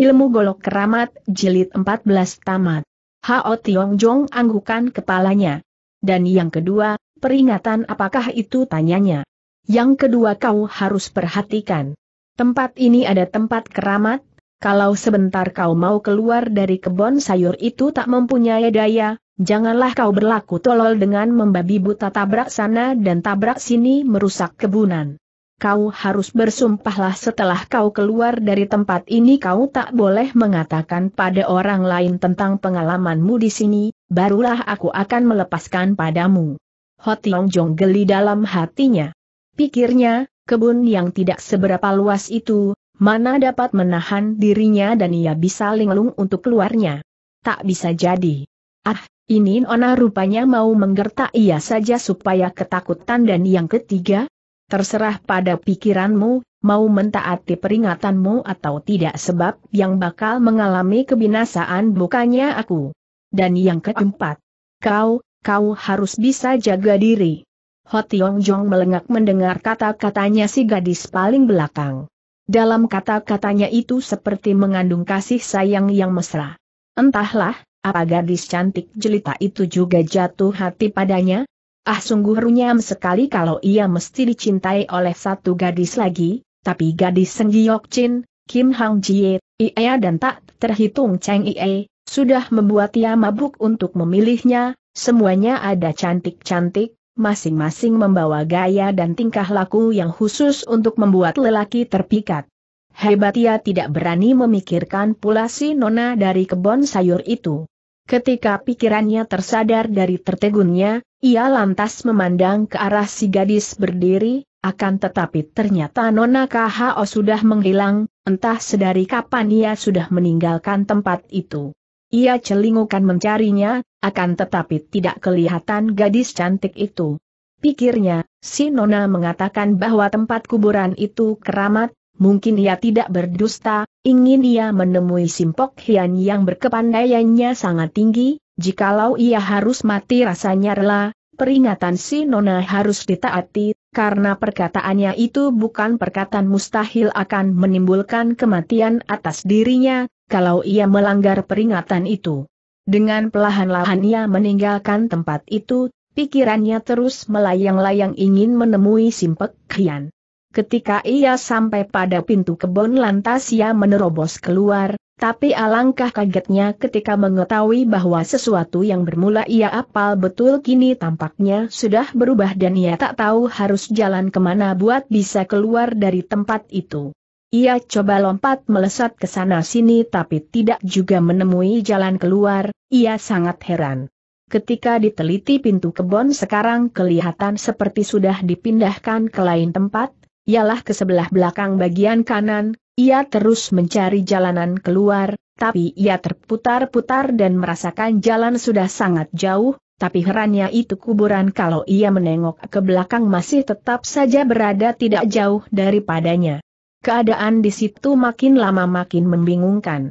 Ilmu Golok Keramat, Jilid 14 Tamat. Hao Tiong Jong anggukan kepalanya. Dan yang kedua, peringatan apakah itu tanyanya. Yang kedua kau harus perhatikan. Tempat ini ada tempat keramat, kalau sebentar kau mau keluar dari kebun sayur itu tak mempunyai daya, janganlah kau berlaku tolol dengan membabi buta tabrak sana dan tabrak sini merusak kebunan kau harus bersumpahlah setelah kau keluar dari tempat ini kau tak boleh mengatakan pada orang lain tentang pengalamanmu di sini, barulah aku akan melepaskan padamu. Hotiong Jong geli dalam hatinya. Pikirnya, kebun yang tidak seberapa luas itu, mana dapat menahan dirinya dan ia bisa linglung untuk keluarnya. Tak bisa jadi. Ah, ini Nona rupanya mau menggertak ia saja supaya ketakutan dan yang ketiga, Terserah pada pikiranmu, mau mentaati peringatanmu atau tidak sebab yang bakal mengalami kebinasaan bukannya aku. Dan yang keempat, kau, kau harus bisa jaga diri. Hotiong Jong melengak mendengar kata-katanya si gadis paling belakang. Dalam kata-katanya itu seperti mengandung kasih sayang yang mesra. Entahlah, apa gadis cantik jelita itu juga jatuh hati padanya, Ah sungguh runyam sekali kalau ia mesti dicintai oleh satu gadis lagi, tapi gadis Seng Giok Chin, Kim Hang Jie, Ia dan tak terhitung Cheng Ie, sudah membuat ia mabuk untuk memilihnya, semuanya ada cantik-cantik, masing-masing membawa gaya dan tingkah laku yang khusus untuk membuat lelaki terpikat. Hebat ia tidak berani memikirkan pula si nona dari kebon sayur itu. Ketika pikirannya tersadar dari tertegunnya, ia lantas memandang ke arah si gadis berdiri, akan tetapi ternyata Nona KHO sudah menghilang, entah sedari kapan ia sudah meninggalkan tempat itu. Ia celingukan mencarinya, akan tetapi tidak kelihatan gadis cantik itu. Pikirnya, si Nona mengatakan bahwa tempat kuburan itu keramat, mungkin ia tidak berdusta, ingin ia menemui Simpok Hian yang berkepandaiannya sangat tinggi, jikalau ia harus mati rasanya rela, peringatan si Nona harus ditaati, karena perkataannya itu bukan perkataan mustahil akan menimbulkan kematian atas dirinya, kalau ia melanggar peringatan itu. Dengan pelahan-lahan ia meninggalkan tempat itu, pikirannya terus melayang-layang ingin menemui Simpek Hian. Ketika ia sampai pada pintu kebun lantas ia menerobos keluar, tapi alangkah kagetnya ketika mengetahui bahwa sesuatu yang bermula ia apal betul kini tampaknya sudah berubah dan ia tak tahu harus jalan kemana buat bisa keluar dari tempat itu. Ia coba lompat melesat ke sana sini tapi tidak juga menemui jalan keluar, ia sangat heran. Ketika diteliti pintu kebun sekarang kelihatan seperti sudah dipindahkan ke lain tempat, ialah ke sebelah belakang bagian kanan, ia terus mencari jalanan keluar, tapi ia terputar-putar dan merasakan jalan sudah sangat jauh, tapi herannya itu kuburan kalau ia menengok ke belakang masih tetap saja berada tidak jauh daripadanya. Keadaan di situ makin lama makin membingungkan.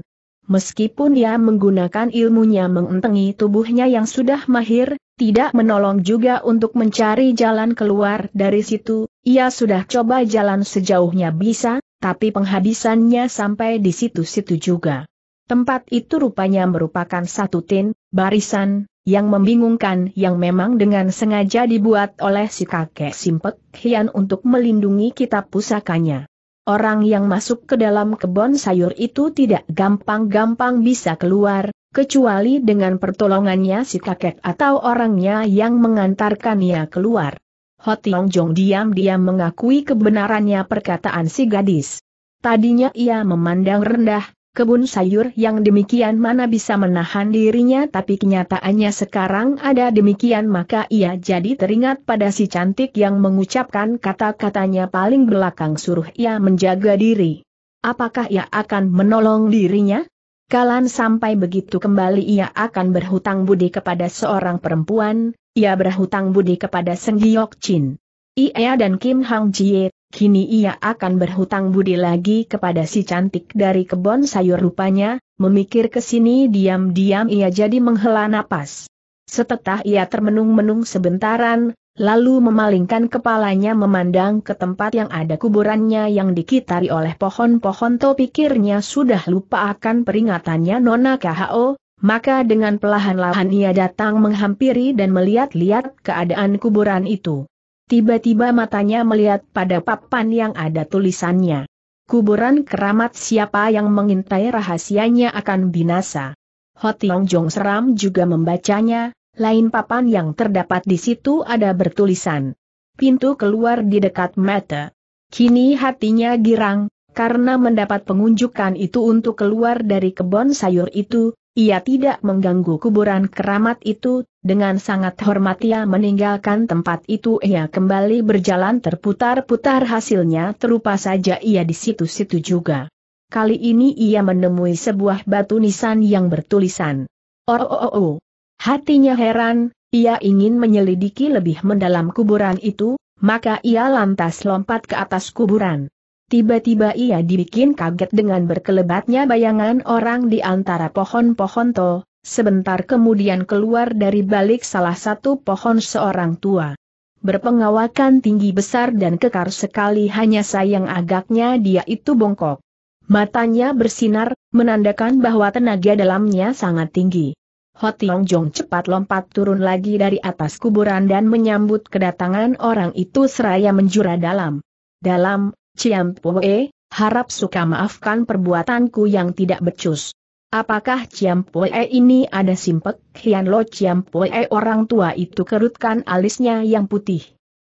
Meskipun ia menggunakan ilmunya mengentengi tubuhnya yang sudah mahir, tidak menolong juga untuk mencari jalan keluar dari situ, ia sudah coba jalan sejauhnya bisa, tapi penghabisannya sampai di situ-situ juga. Tempat itu rupanya merupakan satu tin, barisan, yang membingungkan yang memang dengan sengaja dibuat oleh si kakek Simpek Hian untuk melindungi kitab pusakanya. Orang yang masuk ke dalam kebun sayur itu tidak gampang-gampang bisa keluar, kecuali dengan pertolongannya si kakek atau orangnya yang mengantarkannya keluar. Hot Tiong Jong diam-diam mengakui kebenarannya perkataan si gadis. Tadinya ia memandang rendah, kebun sayur yang demikian mana bisa menahan dirinya tapi kenyataannya sekarang ada demikian maka ia jadi teringat pada si cantik yang mengucapkan kata-katanya paling belakang suruh ia menjaga diri. Apakah ia akan menolong dirinya? Kalan sampai begitu kembali ia akan berhutang budi kepada seorang perempuan, ia berhutang budi kepada Seng Giok Chin. Ia dan Kim Hang Jie, kini ia akan berhutang budi lagi kepada si cantik dari kebon sayur rupanya, memikir ke sini diam-diam ia jadi menghela napas. Setelah ia termenung-menung sebentaran, lalu memalingkan kepalanya memandang ke tempat yang ada kuburannya yang dikitari oleh pohon-pohon to pikirnya sudah lupa akan peringatannya Nona KHO, maka dengan pelahan lahan ia datang menghampiri dan melihat-lihat keadaan kuburan itu. Tiba-tiba matanya melihat pada papan yang ada tulisannya. Kuburan keramat siapa yang mengintai rahasianya akan binasa. Hotiong Jong Seram juga membacanya, lain papan yang terdapat di situ ada bertulisan. Pintu keluar di dekat mata. Kini hatinya girang, karena mendapat pengunjukan itu untuk keluar dari kebun sayur itu, ia tidak mengganggu kuburan keramat itu, dengan sangat hormat ia meninggalkan tempat itu ia kembali berjalan terputar-putar hasilnya terupa saja ia di situ-situ juga. Kali ini ia menemui sebuah batu nisan yang bertulisan. Oh, oh, oh, oh. Hatinya heran, ia ingin menyelidiki lebih mendalam kuburan itu, maka ia lantas lompat ke atas kuburan. Tiba-tiba ia dibikin kaget dengan berkelebatnya bayangan orang di antara pohon-pohon to, sebentar kemudian keluar dari balik salah satu pohon seorang tua. Berpengawakan tinggi besar dan kekar sekali hanya sayang agaknya dia itu bongkok. Matanya bersinar, menandakan bahwa tenaga dalamnya sangat tinggi. Hotiong Jong cepat lompat turun lagi dari atas kuburan dan menyambut kedatangan orang itu seraya menjura dalam. Dalam, Ciam Poe, harap suka maafkan perbuatanku yang tidak becus. Apakah Ciam Poe ini ada simpek? Hian Lo Ciam Poe orang tua itu kerutkan alisnya yang putih.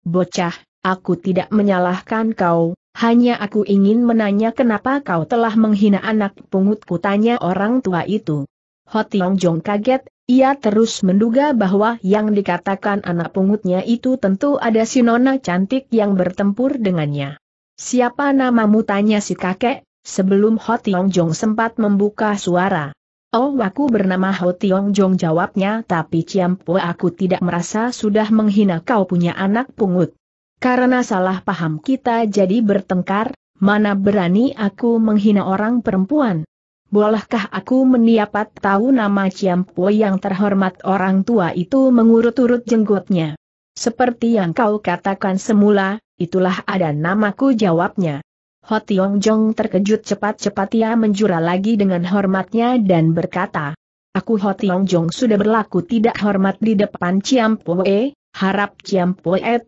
Bocah, aku tidak menyalahkan kau, hanya aku ingin menanya kenapa kau telah menghina anak pungutku tanya orang tua itu. Hotiong Jong kaget, ia terus menduga bahwa yang dikatakan anak pungutnya itu tentu ada si nona cantik yang bertempur dengannya. Siapa namamu tanya si kakek, sebelum Ho Tiong Jong sempat membuka suara. Oh aku bernama Ho Tiong Jong jawabnya tapi Ciampo aku tidak merasa sudah menghina kau punya anak pungut. Karena salah paham kita jadi bertengkar, mana berani aku menghina orang perempuan. Bolehkah aku meniapat tahu nama Ciampo yang terhormat orang tua itu mengurut-urut jenggotnya. Seperti yang kau katakan semula, Itulah ada namaku jawabnya. Ho Tiong Jong terkejut cepat-cepat ia menjura lagi dengan hormatnya dan berkata, Aku Ho Tiong Jong sudah berlaku tidak hormat di depan Ciam harap Ciam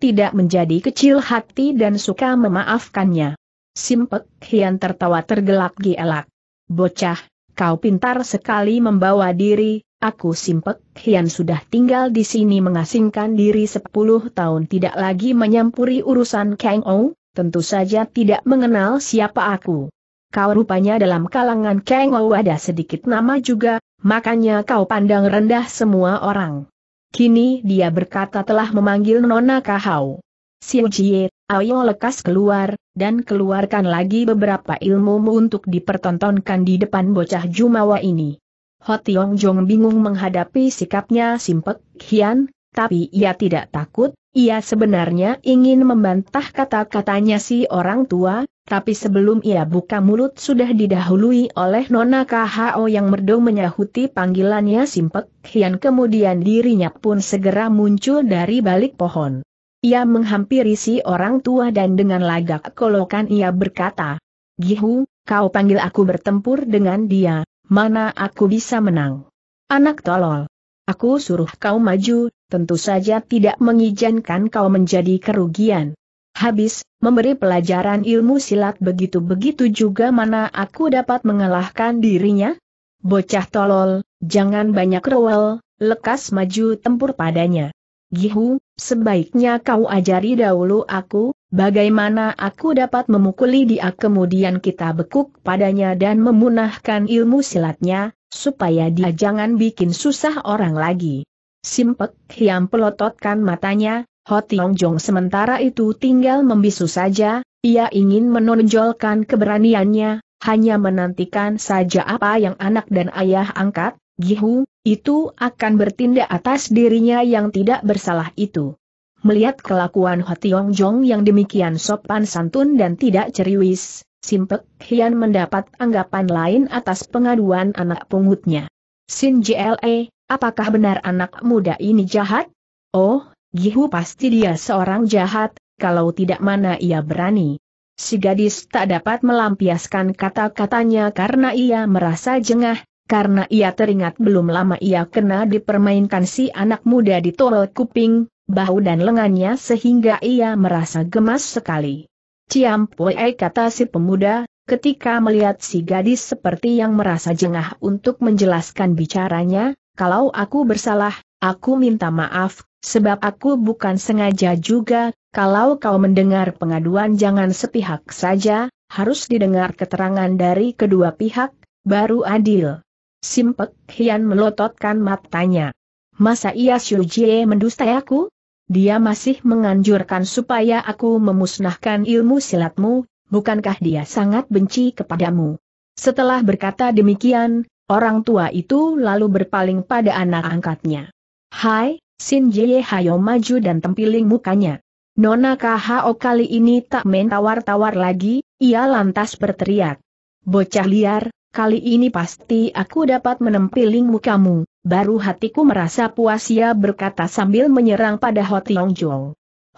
tidak menjadi kecil hati dan suka memaafkannya. Simpek Hian tertawa tergelak gielak. Bocah, kau pintar sekali membawa diri, Aku simpek, Hian sudah tinggal di sini mengasingkan diri 10 tahun tidak lagi menyampuri urusan Kang Ou, tentu saja tidak mengenal siapa aku. Kau rupanya dalam kalangan Kang Ou ada sedikit nama juga, makanya kau pandang rendah semua orang. Kini dia berkata telah memanggil Nona Kahau. Siu Jie, ayo lekas keluar, dan keluarkan lagi beberapa ilmumu untuk dipertontonkan di depan bocah Jumawa ini. Ho Tiong Jong bingung menghadapi sikapnya Simpek Hian, tapi ia tidak takut, ia sebenarnya ingin membantah kata-katanya si orang tua, tapi sebelum ia buka mulut sudah didahului oleh Nona KHO yang merdu menyahuti panggilannya Simpek Hian kemudian dirinya pun segera muncul dari balik pohon. Ia menghampiri si orang tua dan dengan lagak kolokan ia berkata, Gihu, kau panggil aku bertempur dengan dia. Mana aku bisa menang? Anak tolol. Aku suruh kau maju, tentu saja tidak mengizinkan kau menjadi kerugian. Habis, memberi pelajaran ilmu silat begitu-begitu juga mana aku dapat mengalahkan dirinya? Bocah tolol, jangan banyak rewel, lekas maju tempur padanya. Gihu, sebaiknya kau ajari dahulu aku, Bagaimana aku dapat memukuli dia kemudian kita bekuk padanya dan memunahkan ilmu silatnya, supaya dia jangan bikin susah orang lagi. Simpek yang pelototkan matanya, Ho Tiong Jong sementara itu tinggal membisu saja, ia ingin menonjolkan keberaniannya, hanya menantikan saja apa yang anak dan ayah angkat, Gihu, itu akan bertindak atas dirinya yang tidak bersalah itu. Melihat kelakuan Tiong Jong yang demikian sopan santun dan tidak ceriwis, Simpek Hian mendapat anggapan lain atas pengaduan anak pungutnya. Sin JLE, apakah benar anak muda ini jahat? Oh, Gihu pasti dia seorang jahat, kalau tidak mana ia berani. Si gadis tak dapat melampiaskan kata-katanya karena ia merasa jengah, karena ia teringat belum lama ia kena dipermainkan si anak muda di tol kuping, bahu dan lengannya sehingga ia merasa gemas sekali. Ciam Ciampue kata si pemuda, ketika melihat si gadis seperti yang merasa jengah untuk menjelaskan bicaranya, kalau aku bersalah, aku minta maaf, sebab aku bukan sengaja juga, kalau kau mendengar pengaduan jangan sepihak saja, harus didengar keterangan dari kedua pihak, baru adil. Simpek Hian melototkan matanya. Masa ia Jie mendustai aku? dia masih menganjurkan supaya aku memusnahkan ilmu silatmu, bukankah dia sangat benci kepadamu? Setelah berkata demikian, orang tua itu lalu berpaling pada anak angkatnya. Hai, Sin Jie Hayo maju dan tempiling mukanya. Nona KHO kali ini tak main tawar-tawar lagi, ia lantas berteriak. Bocah liar, kali ini pasti aku dapat menempiling kamu, baru hatiku merasa puas ia berkata sambil menyerang pada Ho Tiong Jong.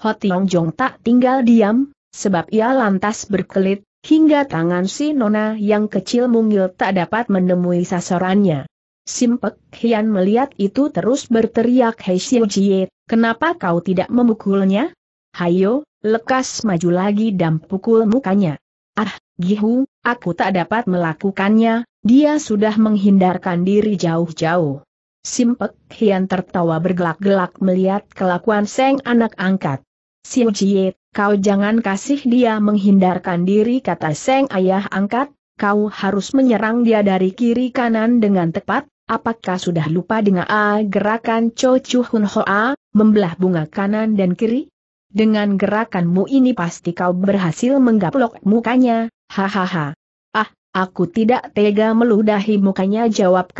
Ho Tiong Jong tak tinggal diam, sebab ia lantas berkelit, hingga tangan si Nona yang kecil mungil tak dapat menemui sasarannya. Simpek Hian melihat itu terus berteriak Hei Xiu Jie, kenapa kau tidak memukulnya? Hayo, lekas maju lagi dan pukul mukanya. Ah, Gihu, aku tak dapat melakukannya, dia sudah menghindarkan diri jauh-jauh. Simpek Hian tertawa bergelak-gelak melihat kelakuan Seng anak angkat. Siu Jie, kau jangan kasih dia menghindarkan diri kata Seng ayah angkat, kau harus menyerang dia dari kiri kanan dengan tepat, apakah sudah lupa dengan A gerakan Cho Chu Hun Hoa, membelah bunga kanan dan kiri? Dengan gerakanmu ini pasti kau berhasil menggaplok mukanya, Hahaha. Ah, aku tidak tega meludahi mukanya jawab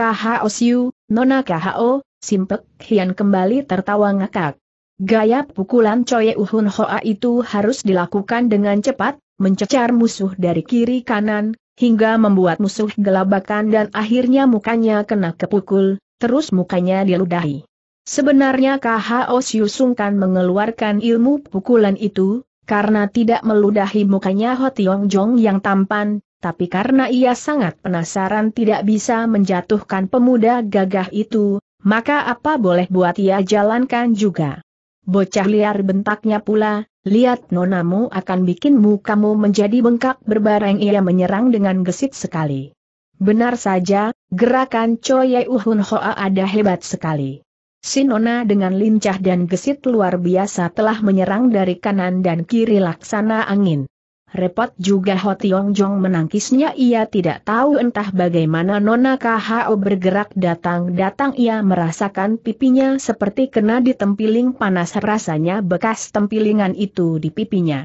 Siu, Nona KHO, Simpek Hian kembali tertawa ngakak. Gaya pukulan Choye Uhun Hoa itu harus dilakukan dengan cepat, mencecar musuh dari kiri kanan, hingga membuat musuh gelabakan dan akhirnya mukanya kena kepukul, terus mukanya diludahi. Sebenarnya KHO sungkan mengeluarkan ilmu pukulan itu, karena tidak meludahi mukanya Ho Tiong Jong yang tampan, tapi karena ia sangat penasaran tidak bisa menjatuhkan pemuda gagah itu, maka apa boleh buat ia jalankan juga. Bocah liar bentaknya pula, lihat nonamu akan bikin mukamu menjadi bengkak berbareng ia menyerang dengan gesit sekali. Benar saja, gerakan Choi Uhun Hoa ada hebat sekali. Sinona dengan lincah dan gesit luar biasa telah menyerang dari kanan dan kiri laksana angin. Repot juga Ho Tiong Jong menangkisnya ia tidak tahu entah bagaimana Nona KHO bergerak datang-datang ia merasakan pipinya seperti kena ditempiling panas rasanya bekas tempilingan itu di pipinya.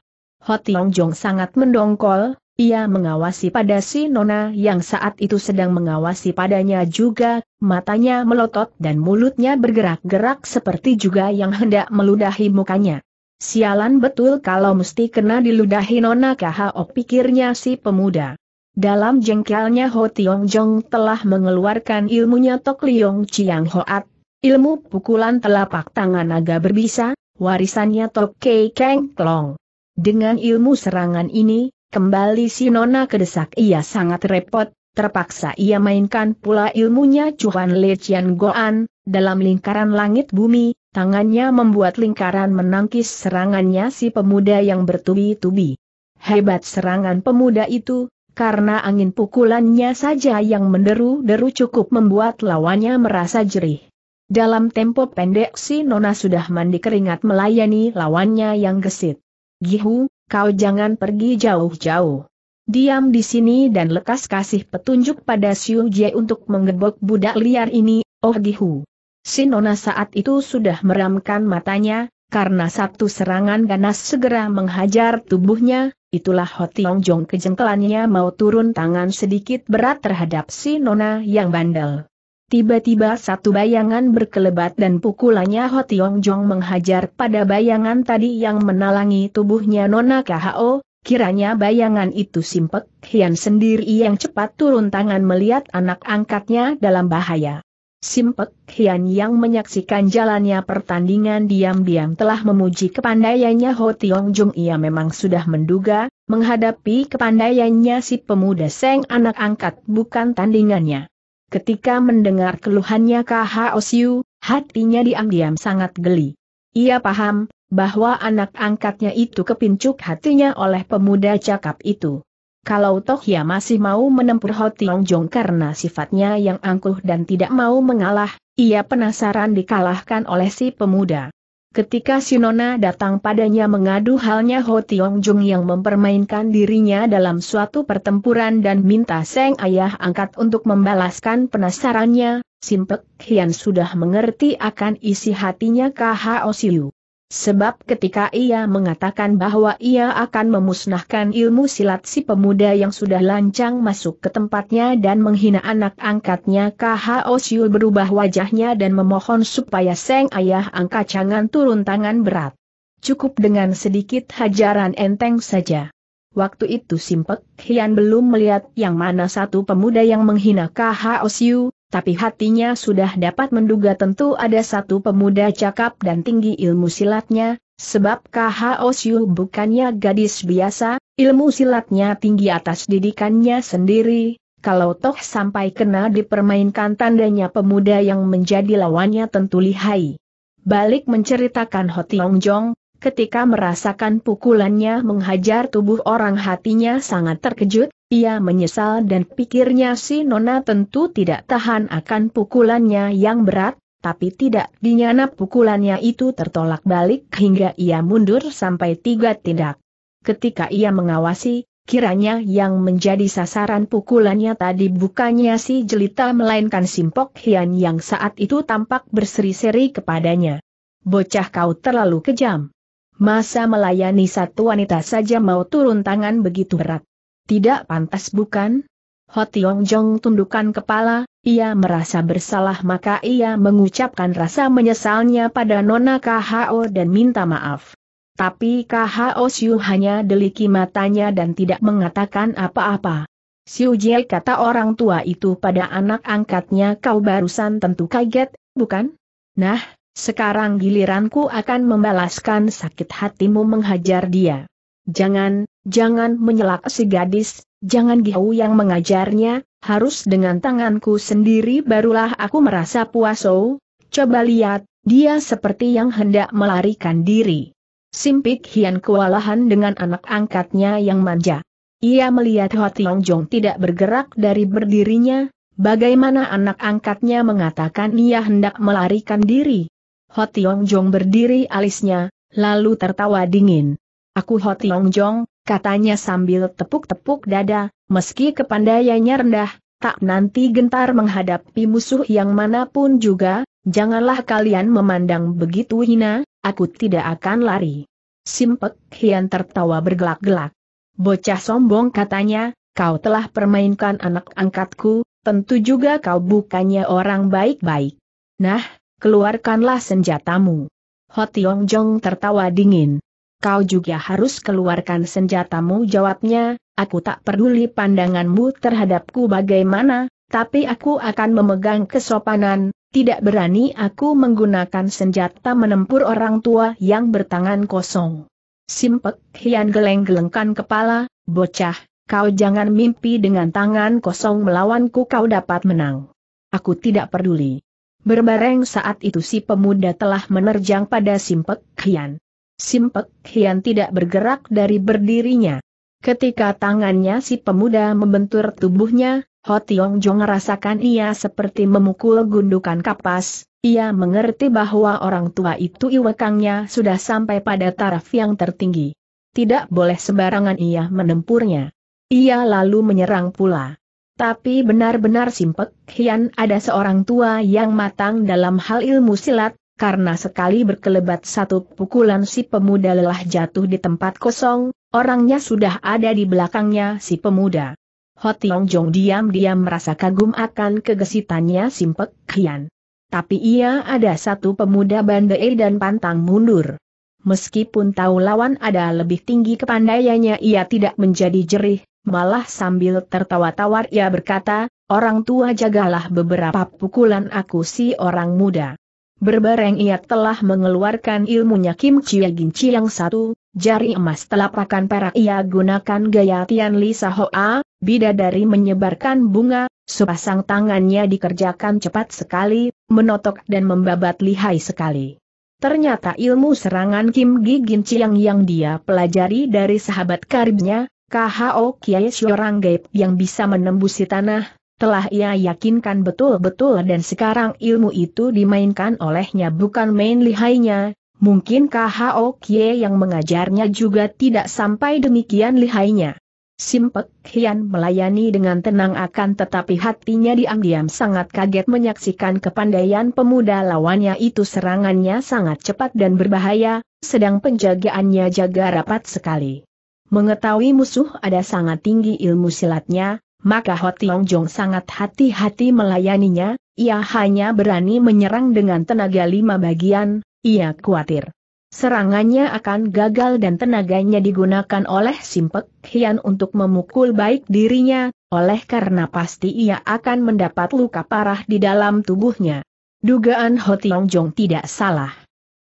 Ho Tiong Jong sangat mendongkol, ia mengawasi pada si Nona yang saat itu sedang mengawasi padanya juga, matanya melotot dan mulutnya bergerak-gerak seperti juga yang hendak meludahi mukanya. Sialan betul kalau mesti kena diludahi Nona KHO pikirnya si pemuda. Dalam jengkelnya Ho Tiong Jong telah mengeluarkan ilmunya Tok Liong Chiang Hoat, ilmu pukulan telapak tangan naga berbisa, warisannya Tok Kei Keng Klong. Dengan ilmu serangan ini, Kembali si Nona kedesak ia sangat repot, terpaksa ia mainkan pula ilmunya Cuan Le Chian Goan, dalam lingkaran langit bumi, tangannya membuat lingkaran menangkis serangannya si pemuda yang bertubi-tubi. Hebat serangan pemuda itu, karena angin pukulannya saja yang menderu-deru cukup membuat lawannya merasa jerih. Dalam tempo pendek si Nona sudah mandi keringat melayani lawannya yang gesit. Gihu, kau jangan pergi jauh-jauh. Diam di sini dan lekas kasih petunjuk pada Siu Jie untuk menggebok budak liar ini, Oh Gihu. Sinona saat itu sudah meramkan matanya, karena satu serangan ganas segera menghajar tubuhnya, itulah Hotiong Jong kejengkelannya mau turun tangan sedikit berat terhadap si Nona yang bandel. Tiba-tiba satu bayangan berkelebat dan pukulannya Ho Tiong Jong menghajar pada bayangan tadi yang menalangi tubuhnya Nona KHO, kiranya bayangan itu simpek, Hian sendiri yang cepat turun tangan melihat anak angkatnya dalam bahaya. Simpek Hian yang menyaksikan jalannya pertandingan diam-diam telah memuji kepandaiannya Ho Tiong Jong ia memang sudah menduga, menghadapi kepandaiannya si pemuda Seng anak angkat bukan tandingannya. Ketika mendengar keluhannya KH Osiu, hatinya diam-diam sangat geli. Ia paham, bahwa anak angkatnya itu kepincuk hatinya oleh pemuda cakap itu. Kalau toh ia masih mau menempur Ho Tiong karena sifatnya yang angkuh dan tidak mau mengalah, ia penasaran dikalahkan oleh si pemuda. Ketika Sinona datang padanya mengadu halnya Ho Tiong Jung yang mempermainkan dirinya dalam suatu pertempuran dan minta Seng Ayah angkat untuk membalaskan penasarannya, Simpek Hian sudah mengerti akan isi hatinya KHO Siu. Sebab ketika ia mengatakan bahwa ia akan memusnahkan ilmu silat si pemuda yang sudah lancang masuk ke tempatnya dan menghina anak angkatnya KHO Siu berubah wajahnya dan memohon supaya Seng Ayah angkat jangan turun tangan berat. Cukup dengan sedikit hajaran enteng saja. Waktu itu Simpek Hian belum melihat yang mana satu pemuda yang menghina KHO Siu, tapi hatinya sudah dapat menduga tentu ada satu pemuda cakap dan tinggi ilmu silatnya, sebab KHO bukannya gadis biasa, ilmu silatnya tinggi atas didikannya sendiri, kalau toh sampai kena dipermainkan tandanya pemuda yang menjadi lawannya tentu lihai. Balik menceritakan Ho Tiong Jong, ketika merasakan pukulannya menghajar tubuh orang hatinya sangat terkejut, ia menyesal dan pikirnya si Nona tentu tidak tahan akan pukulannya yang berat, tapi tidak dinyana pukulannya itu tertolak balik hingga ia mundur sampai tiga tindak. Ketika ia mengawasi, kiranya yang menjadi sasaran pukulannya tadi bukannya si jelita melainkan simpok hian yang saat itu tampak berseri-seri kepadanya. Bocah kau terlalu kejam. Masa melayani satu wanita saja mau turun tangan begitu berat. Tidak pantas bukan? Ho Tiong Jong tundukkan kepala, ia merasa bersalah maka ia mengucapkan rasa menyesalnya pada Nona KHO dan minta maaf. Tapi KHO Siu hanya deliki matanya dan tidak mengatakan apa-apa. Siu Jie kata orang tua itu pada anak angkatnya kau barusan tentu kaget, bukan? Nah, sekarang giliranku akan membalaskan sakit hatimu menghajar dia. Jangan, jangan menyelak si gadis, jangan Gihau yang mengajarnya, harus dengan tanganku sendiri barulah aku merasa puas oh. Coba lihat, dia seperti yang hendak melarikan diri. Simpik Hian kewalahan dengan anak angkatnya yang manja. Ia melihat Ho Tiong Jong tidak bergerak dari berdirinya, Bagaimana anak angkatnya mengatakan ia hendak melarikan diri? Ho Tiong Jong berdiri alisnya, lalu tertawa dingin. Aku Ho Tiong Jong, katanya sambil tepuk-tepuk dada, meski kepandaiannya rendah, tak nanti gentar menghadapi musuh yang manapun juga, janganlah kalian memandang begitu hina, aku tidak akan lari. Simpek Hian tertawa bergelak-gelak. Bocah sombong katanya, kau telah permainkan anak angkatku, tentu juga kau bukannya orang baik-baik. Nah, keluarkanlah senjatamu. Ho Tiong Jong tertawa dingin kau juga harus keluarkan senjatamu jawabnya, aku tak peduli pandanganmu terhadapku bagaimana, tapi aku akan memegang kesopanan, tidak berani aku menggunakan senjata menempur orang tua yang bertangan kosong. Simpek Hian geleng-gelengkan kepala, bocah, kau jangan mimpi dengan tangan kosong melawanku kau dapat menang. Aku tidak peduli. Berbareng saat itu si pemuda telah menerjang pada Simpek Hian. Simpek Hian tidak bergerak dari berdirinya. Ketika tangannya si pemuda membentur tubuhnya, Ho Tiong Jong rasakan ia seperti memukul gundukan kapas, ia mengerti bahwa orang tua itu iwekangnya sudah sampai pada taraf yang tertinggi. Tidak boleh sembarangan ia menempurnya. Ia lalu menyerang pula. Tapi benar-benar Simpek Hian ada seorang tua yang matang dalam hal ilmu silat, karena sekali berkelebat satu pukulan si pemuda lelah jatuh di tempat kosong, orangnya sudah ada di belakangnya si pemuda. Hotiong Jong diam-diam merasa kagum akan kegesitannya Simpek Kian. Tapi ia ada satu pemuda bandai dan pantang mundur. Meskipun tahu lawan ada lebih tinggi kepandaiannya ia tidak menjadi jerih, malah sambil tertawa-tawar ia berkata, Orang tua jagalah beberapa pukulan aku si orang muda. Berbareng ia telah mengeluarkan ilmunya Kim Chia Gin yang satu, jari emas telapakan perak ia gunakan gaya Tian Li Sahoa, bidadari menyebarkan bunga, sepasang tangannya dikerjakan cepat sekali, menotok dan membabat lihai sekali. Ternyata ilmu serangan Kim Gi Gin yang dia pelajari dari sahabat karibnya, KHO Kiai Syorang Gaib yang bisa menembusi tanah, telah ia yakinkan betul-betul dan sekarang ilmu itu dimainkan olehnya bukan main lihainya, mungkin KHO Kie yang mengajarnya juga tidak sampai demikian lihainya. Simpek Hian melayani dengan tenang akan tetapi hatinya diam-diam sangat kaget menyaksikan kepandaian pemuda lawannya itu serangannya sangat cepat dan berbahaya, sedang penjagaannya jaga rapat sekali. Mengetahui musuh ada sangat tinggi ilmu silatnya, maka Ho Tiong Jong sangat hati-hati melayaninya, ia hanya berani menyerang dengan tenaga lima bagian, ia khawatir. Serangannya akan gagal dan tenaganya digunakan oleh Simpek Hian untuk memukul baik dirinya, oleh karena pasti ia akan mendapat luka parah di dalam tubuhnya. Dugaan Ho Tiong Jong tidak salah.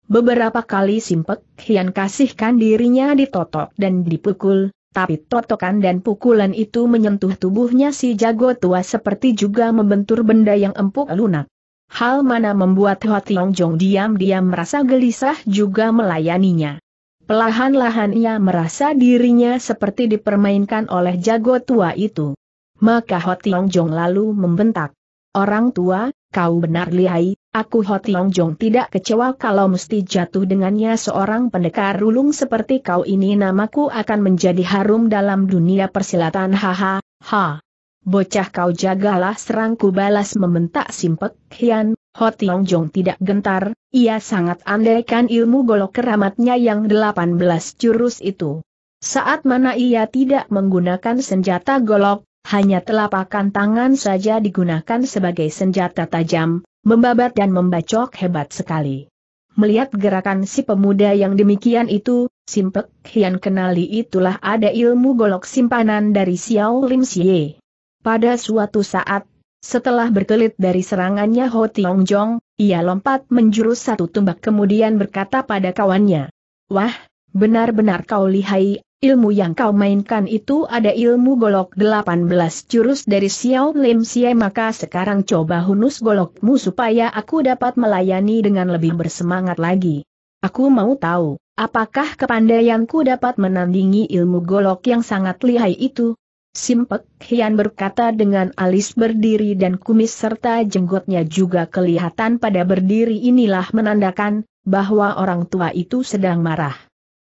Beberapa kali Simpek Hian kasihkan dirinya ditotok dan dipukul, tapi totokan dan pukulan itu menyentuh tubuhnya si jago tua seperti juga membentur benda yang empuk lunak. Hal mana membuat Ho Tiong Jong diam-diam merasa gelisah juga melayaninya. Pelahan-lahan ia merasa dirinya seperti dipermainkan oleh jago tua itu. Maka Ho Tiong Jong lalu membentak. Orang tua, kau benar lihai, aku Hot Long Jong tidak kecewa kalau mesti jatuh dengannya seorang pendekar rulung seperti kau ini namaku akan menjadi harum dalam dunia persilatan haha, ha. Bocah kau jagalah serangku balas membentak simpek Hian, Hot Long Jong tidak gentar, ia sangat andaikan ilmu golok keramatnya yang 18 jurus itu. Saat mana ia tidak menggunakan senjata golok, hanya telapakan tangan saja digunakan sebagai senjata tajam, membabat dan membacok hebat sekali. Melihat gerakan si pemuda yang demikian itu, Simpek Hian kenali itulah ada ilmu golok simpanan dari Xiao Lim Xie. Pada suatu saat, setelah berkelit dari serangannya Ho Tiong Jong, ia lompat menjurus satu tumbak kemudian berkata pada kawannya, Wah, benar-benar kau lihai Ilmu yang kau mainkan itu ada ilmu golok 18 jurus dari Xiao Lim Xie maka sekarang coba hunus golokmu supaya aku dapat melayani dengan lebih bersemangat lagi. Aku mau tahu, apakah kepandaianku dapat menandingi ilmu golok yang sangat lihai itu? Simpek Hian berkata dengan alis berdiri dan kumis serta jenggotnya juga kelihatan pada berdiri inilah menandakan, bahwa orang tua itu sedang marah.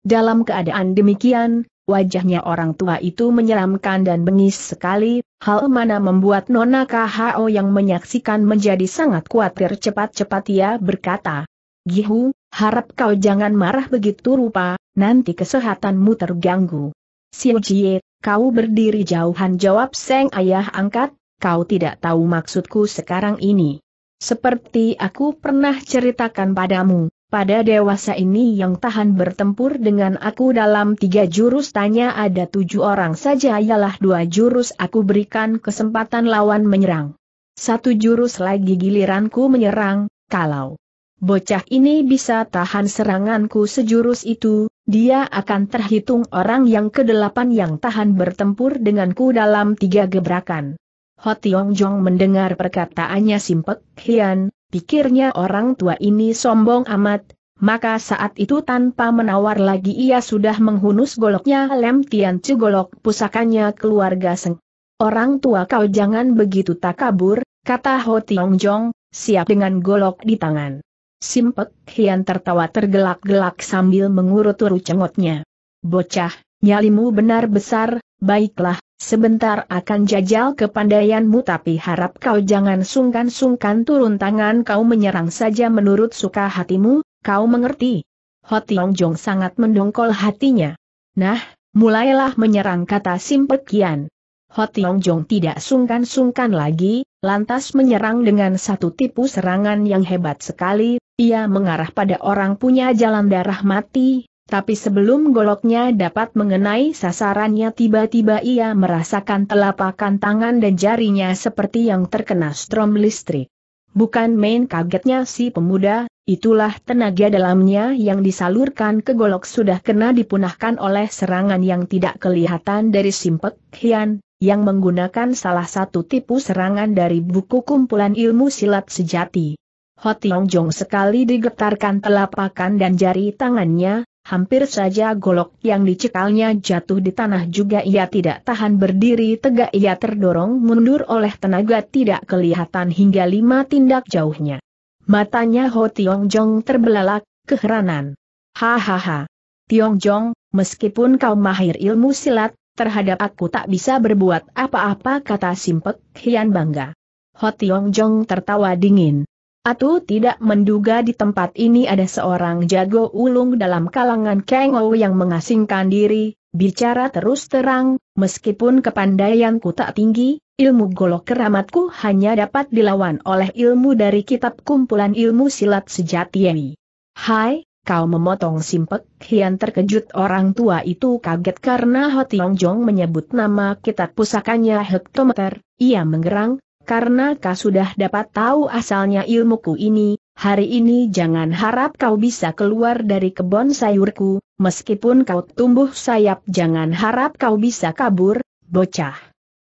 Dalam keadaan demikian, wajahnya orang tua itu menyeramkan dan bengis sekali, hal mana membuat Nona KHO yang menyaksikan menjadi sangat khawatir cepat-cepat ia berkata. Gihu, harap kau jangan marah begitu rupa, nanti kesehatanmu terganggu. Siu Jie, kau berdiri jauhan jawab Seng Ayah angkat, kau tidak tahu maksudku sekarang ini. Seperti aku pernah ceritakan padamu, pada dewasa ini yang tahan bertempur dengan aku dalam tiga jurus tanya ada tujuh orang saja ialah dua jurus aku berikan kesempatan lawan menyerang. Satu jurus lagi giliranku menyerang, kalau bocah ini bisa tahan seranganku sejurus itu, dia akan terhitung orang yang kedelapan yang tahan bertempur denganku dalam tiga gebrakan. Ho Tiong Jong mendengar perkataannya Simpek Hian, pikirnya orang tua ini sombong amat, maka saat itu tanpa menawar lagi ia sudah menghunus goloknya lem Chu golok pusakanya keluarga Seng. Orang tua kau jangan begitu tak kabur, kata Ho Tiong Jong, siap dengan golok di tangan. Simpek Hian tertawa tergelak-gelak sambil mengurut-urut cengotnya. Bocah, nyalimu benar besar, Baiklah, sebentar akan jajal kepandaianmu tapi harap kau jangan sungkan-sungkan turun tangan kau menyerang saja menurut suka hatimu, kau mengerti? Hotiong Jong sangat mendongkol hatinya. Nah, mulailah menyerang kata Simpek Kian. Hotiong Jong tidak sungkan-sungkan lagi, lantas menyerang dengan satu tipu serangan yang hebat sekali, ia mengarah pada orang punya jalan darah mati, tapi sebelum goloknya dapat mengenai sasarannya tiba-tiba ia merasakan telapakan tangan dan jarinya seperti yang terkena strom listrik. Bukan main kagetnya si pemuda, itulah tenaga dalamnya yang disalurkan ke golok sudah kena dipunahkan oleh serangan yang tidak kelihatan dari Simpek Hian, yang menggunakan salah satu tipu serangan dari buku kumpulan ilmu silat sejati. Hotiong Jong sekali digetarkan telapakan dan jari tangannya, hampir saja golok yang dicekalnya jatuh di tanah juga ia tidak tahan berdiri tegak ia terdorong mundur oleh tenaga tidak kelihatan hingga lima tindak jauhnya. Matanya Ho Tiong Jong terbelalak, keheranan. Hahaha. Tiong Jong, meskipun kau mahir ilmu silat, terhadap aku tak bisa berbuat apa-apa kata Simpek Hian bangga. Ho Tiong Jong tertawa dingin. Atu tidak menduga di tempat ini ada seorang jago ulung dalam kalangan Kengo yang mengasingkan diri, bicara terus terang, meskipun kepandaianku tak tinggi, ilmu golok keramatku hanya dapat dilawan oleh ilmu dari kitab kumpulan ilmu silat sejati ini. Hai, kau memotong simpek, Hian terkejut orang tua itu kaget karena Hotongjong Jong menyebut nama kitab pusakanya hektometer, ia menggerang, karena kau sudah dapat tahu asalnya ilmuku ini, hari ini jangan harap kau bisa keluar dari kebun sayurku, meskipun kau tumbuh sayap jangan harap kau bisa kabur, bocah.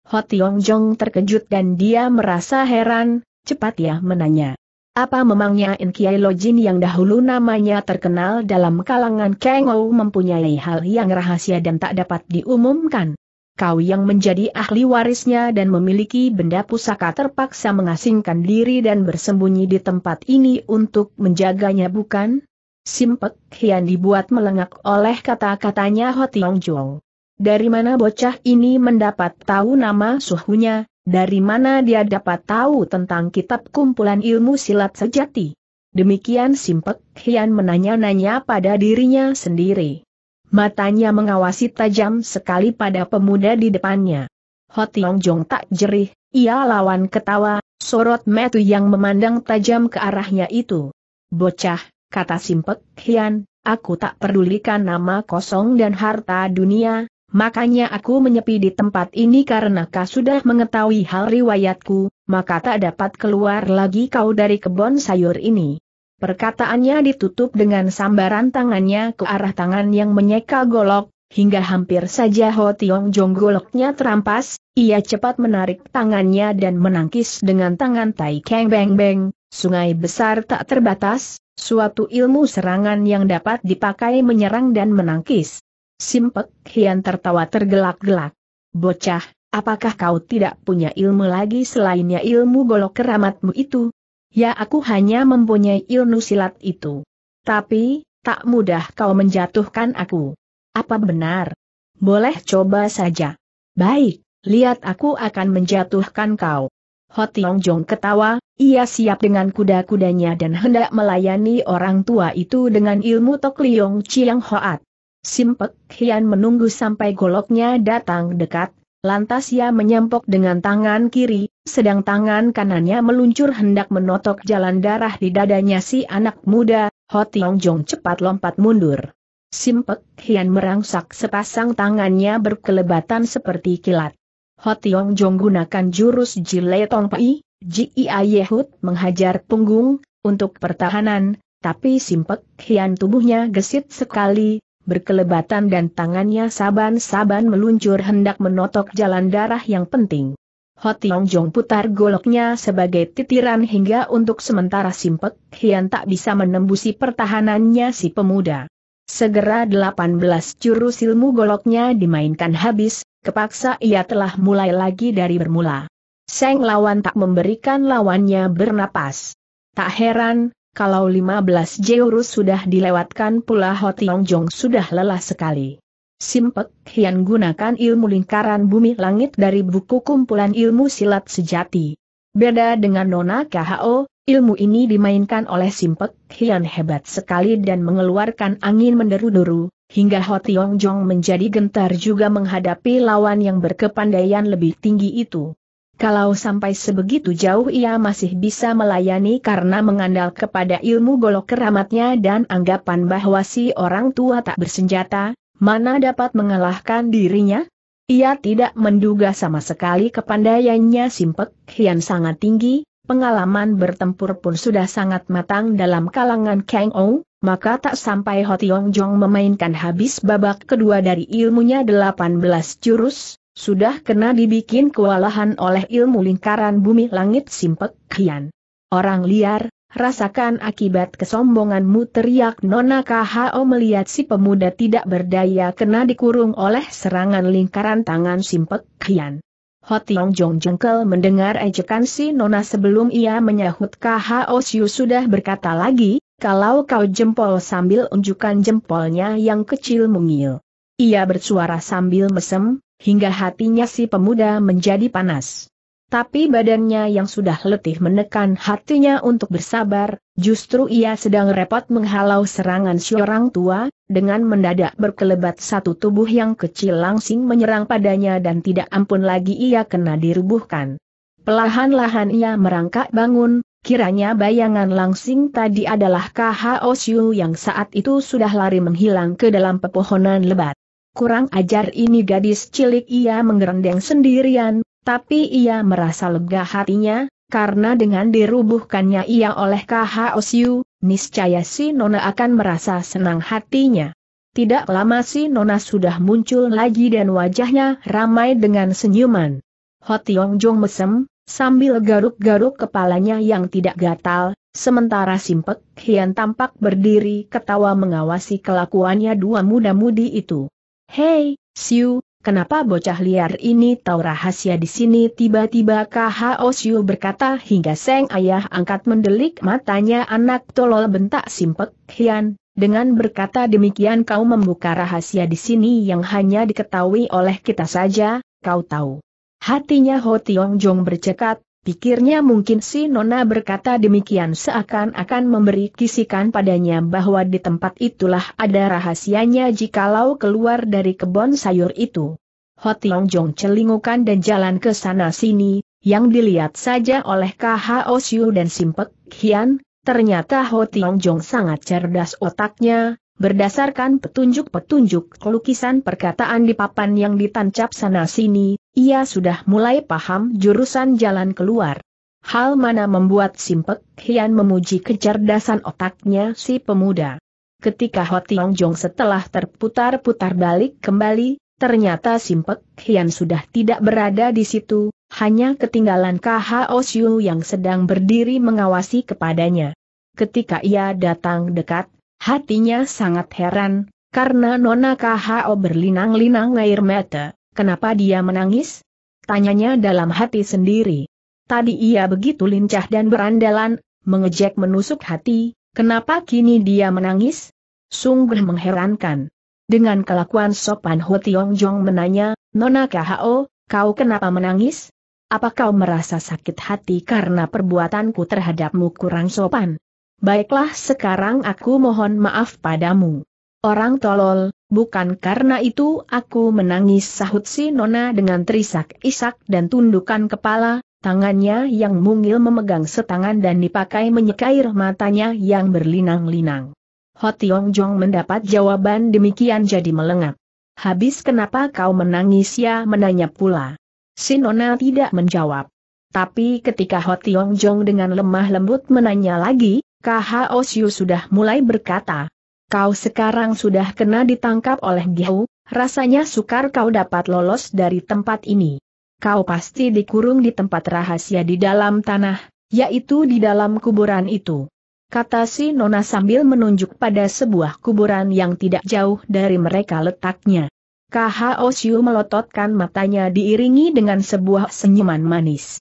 Hotiong Jong terkejut dan dia merasa heran, cepat ya menanya. Apa memangnya Inkiai Lojin yang dahulu namanya terkenal dalam kalangan Kengou mempunyai hal yang rahasia dan tak dapat diumumkan? kau yang menjadi ahli warisnya dan memiliki benda pusaka terpaksa mengasingkan diri dan bersembunyi di tempat ini untuk menjaganya bukan? Simpek Hian dibuat melengak oleh kata-katanya Hotiong Jong. Dari mana bocah ini mendapat tahu nama suhunya, dari mana dia dapat tahu tentang kitab kumpulan ilmu silat sejati? Demikian Simpek Hian menanya-nanya pada dirinya sendiri. Matanya mengawasi tajam sekali pada pemuda di depannya. Hotiong Jong tak jerih, ia lawan ketawa, sorot metu yang memandang tajam ke arahnya itu. Bocah, kata Simpek Hian, aku tak pedulikan nama kosong dan harta dunia, makanya aku menyepi di tempat ini karena kau sudah mengetahui hal riwayatku, maka tak dapat keluar lagi kau dari kebun sayur ini. Perkataannya ditutup dengan sambaran tangannya ke arah tangan yang menyeka golok, hingga hampir saja Ho Tiong Jong goloknya terampas, ia cepat menarik tangannya dan menangkis dengan tangan Tai Keng Beng Beng, sungai besar tak terbatas, suatu ilmu serangan yang dapat dipakai menyerang dan menangkis. Simpek Hian tertawa tergelak-gelak. Bocah, apakah kau tidak punya ilmu lagi selainnya ilmu golok keramatmu itu? Ya aku hanya mempunyai ilmu silat itu. Tapi, tak mudah kau menjatuhkan aku. Apa benar? Boleh coba saja. Baik, lihat aku akan menjatuhkan kau. Hotiong Jong ketawa, ia siap dengan kuda-kudanya dan hendak melayani orang tua itu dengan ilmu Tok Liong Chiang Hoat. Simpek Hian menunggu sampai goloknya datang dekat, lantas ia menyempok dengan tangan kiri, sedang tangan kanannya meluncur hendak menotok jalan darah di dadanya si anak muda, Ho Tiong Jong cepat lompat mundur. Simpek Hian merangsak sepasang tangannya berkelebatan seperti kilat. Ho Tiong Jong gunakan jurus Jile Tong Pai, Ji Yehut menghajar punggung, untuk pertahanan, tapi Simpek Hian tubuhnya gesit sekali, berkelebatan dan tangannya saban-saban meluncur hendak menotok jalan darah yang penting. Hoti Tiong Jong putar goloknya sebagai titiran hingga untuk sementara Simpek Hian tak bisa menembusi pertahanannya si pemuda. Segera 18 jurus ilmu goloknya dimainkan habis, kepaksa ia telah mulai lagi dari bermula. Seng lawan tak memberikan lawannya bernapas. Tak heran, kalau 15 jurus sudah dilewatkan pula Hoti Tiong Jong sudah lelah sekali. Simpek Hian gunakan ilmu lingkaran bumi langit dari buku kumpulan ilmu silat sejati. Beda dengan Nona KHO, ilmu ini dimainkan oleh Simpek Hian hebat sekali dan mengeluarkan angin menderu-deru, hingga Ho Tiong Jong menjadi gentar juga menghadapi lawan yang berkepandaian lebih tinggi itu. Kalau sampai sebegitu jauh ia masih bisa melayani karena mengandal kepada ilmu golok keramatnya dan anggapan bahwa si orang tua tak bersenjata, mana dapat mengalahkan dirinya? Ia tidak menduga sama sekali kepandaiannya Simpek Hian sangat tinggi, pengalaman bertempur pun sudah sangat matang dalam kalangan Kang Ou, maka tak sampai Ho Tiong Jong memainkan habis babak kedua dari ilmunya 18 jurus, sudah kena dibikin kewalahan oleh ilmu lingkaran bumi langit Simpek Hian. Orang liar, Rasakan akibat kesombonganmu teriak Nona KHO melihat si pemuda tidak berdaya kena dikurung oleh serangan lingkaran tangan Simpek Kian. Hotiong Jong Jengkel mendengar ejekan si Nona sebelum ia menyahut KHO Siu sudah berkata lagi, kalau kau jempol sambil unjukkan jempolnya yang kecil mungil. Ia bersuara sambil mesem, hingga hatinya si pemuda menjadi panas tapi badannya yang sudah letih menekan hatinya untuk bersabar, justru ia sedang repot menghalau serangan si orang tua, dengan mendadak berkelebat satu tubuh yang kecil langsing menyerang padanya dan tidak ampun lagi ia kena dirubuhkan. Pelahan-lahan ia merangkak bangun, kiranya bayangan langsing tadi adalah K.H. yang saat itu sudah lari menghilang ke dalam pepohonan lebat. Kurang ajar ini gadis cilik ia menggerendeng sendirian, tapi ia merasa lega hatinya, karena dengan dirubuhkannya ia oleh KH Osyu, niscaya si Nona akan merasa senang hatinya. Tidak lama si Nona sudah muncul lagi dan wajahnya ramai dengan senyuman. Hotiong Jong mesem, sambil garuk-garuk kepalanya yang tidak gatal, sementara Simpek Hian tampak berdiri ketawa mengawasi kelakuannya dua muda-mudi itu. Hei, Siu, Kenapa bocah liar ini tahu rahasia di sini? Tiba-tiba KHO Siu berkata hingga seng ayah angkat mendelik matanya anak tolol bentak simpek Hian. Dengan berkata demikian kau membuka rahasia di sini yang hanya diketahui oleh kita saja, kau tahu. Hatinya Ho Tiong Jong bercekat, Pikirnya mungkin si Nona berkata demikian seakan-akan memberi kisikan padanya bahwa di tempat itulah ada rahasianya jikalau keluar dari kebun sayur itu. Hotiong Jong celingukan dan jalan ke sana-sini, yang dilihat saja oleh KHO Siu dan Simpek Hian, ternyata Hotiong Jong sangat cerdas otaknya, Berdasarkan petunjuk-petunjuk lukisan perkataan di papan yang ditancap sana-sini, ia sudah mulai paham jurusan jalan keluar. Hal mana membuat Simpek Hian memuji kecerdasan otaknya si pemuda. Ketika Ho Tiong Jong setelah terputar-putar balik kembali, ternyata Simpek Hian sudah tidak berada di situ, hanya ketinggalan KH Osiu yang sedang berdiri mengawasi kepadanya. Ketika ia datang dekat, Hatinya sangat heran, karena Nona KHO berlinang-linang air mata, kenapa dia menangis? Tanyanya dalam hati sendiri. Tadi ia begitu lincah dan berandalan, mengejek menusuk hati, kenapa kini dia menangis? Sungguh mengherankan. Dengan kelakuan sopan Ho Tiong Jong menanya, Nona KHO, kau kenapa menangis? Apa kau merasa sakit hati karena perbuatanku terhadapmu kurang sopan? baiklah sekarang aku mohon maaf padamu. Orang tolol, bukan karena itu aku menangis sahut si Nona dengan terisak-isak dan tundukan kepala, tangannya yang mungil memegang setangan dan dipakai menyekair matanya yang berlinang-linang. Hotiong Jong mendapat jawaban demikian jadi melengap. Habis kenapa kau menangis ya menanya pula. Si Nona tidak menjawab. Tapi ketika Hotiong Jong dengan lemah lembut menanya lagi, KHOSU sudah mulai berkata, kau sekarang sudah kena ditangkap oleh Gihou, rasanya sukar kau dapat lolos dari tempat ini. Kau pasti dikurung di tempat rahasia di dalam tanah, yaitu di dalam kuburan itu. Kata si Nona sambil menunjuk pada sebuah kuburan yang tidak jauh dari mereka letaknya. KHOSU melototkan matanya diiringi dengan sebuah senyuman manis.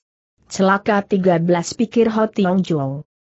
Celaka 13 pikir Ho Tiong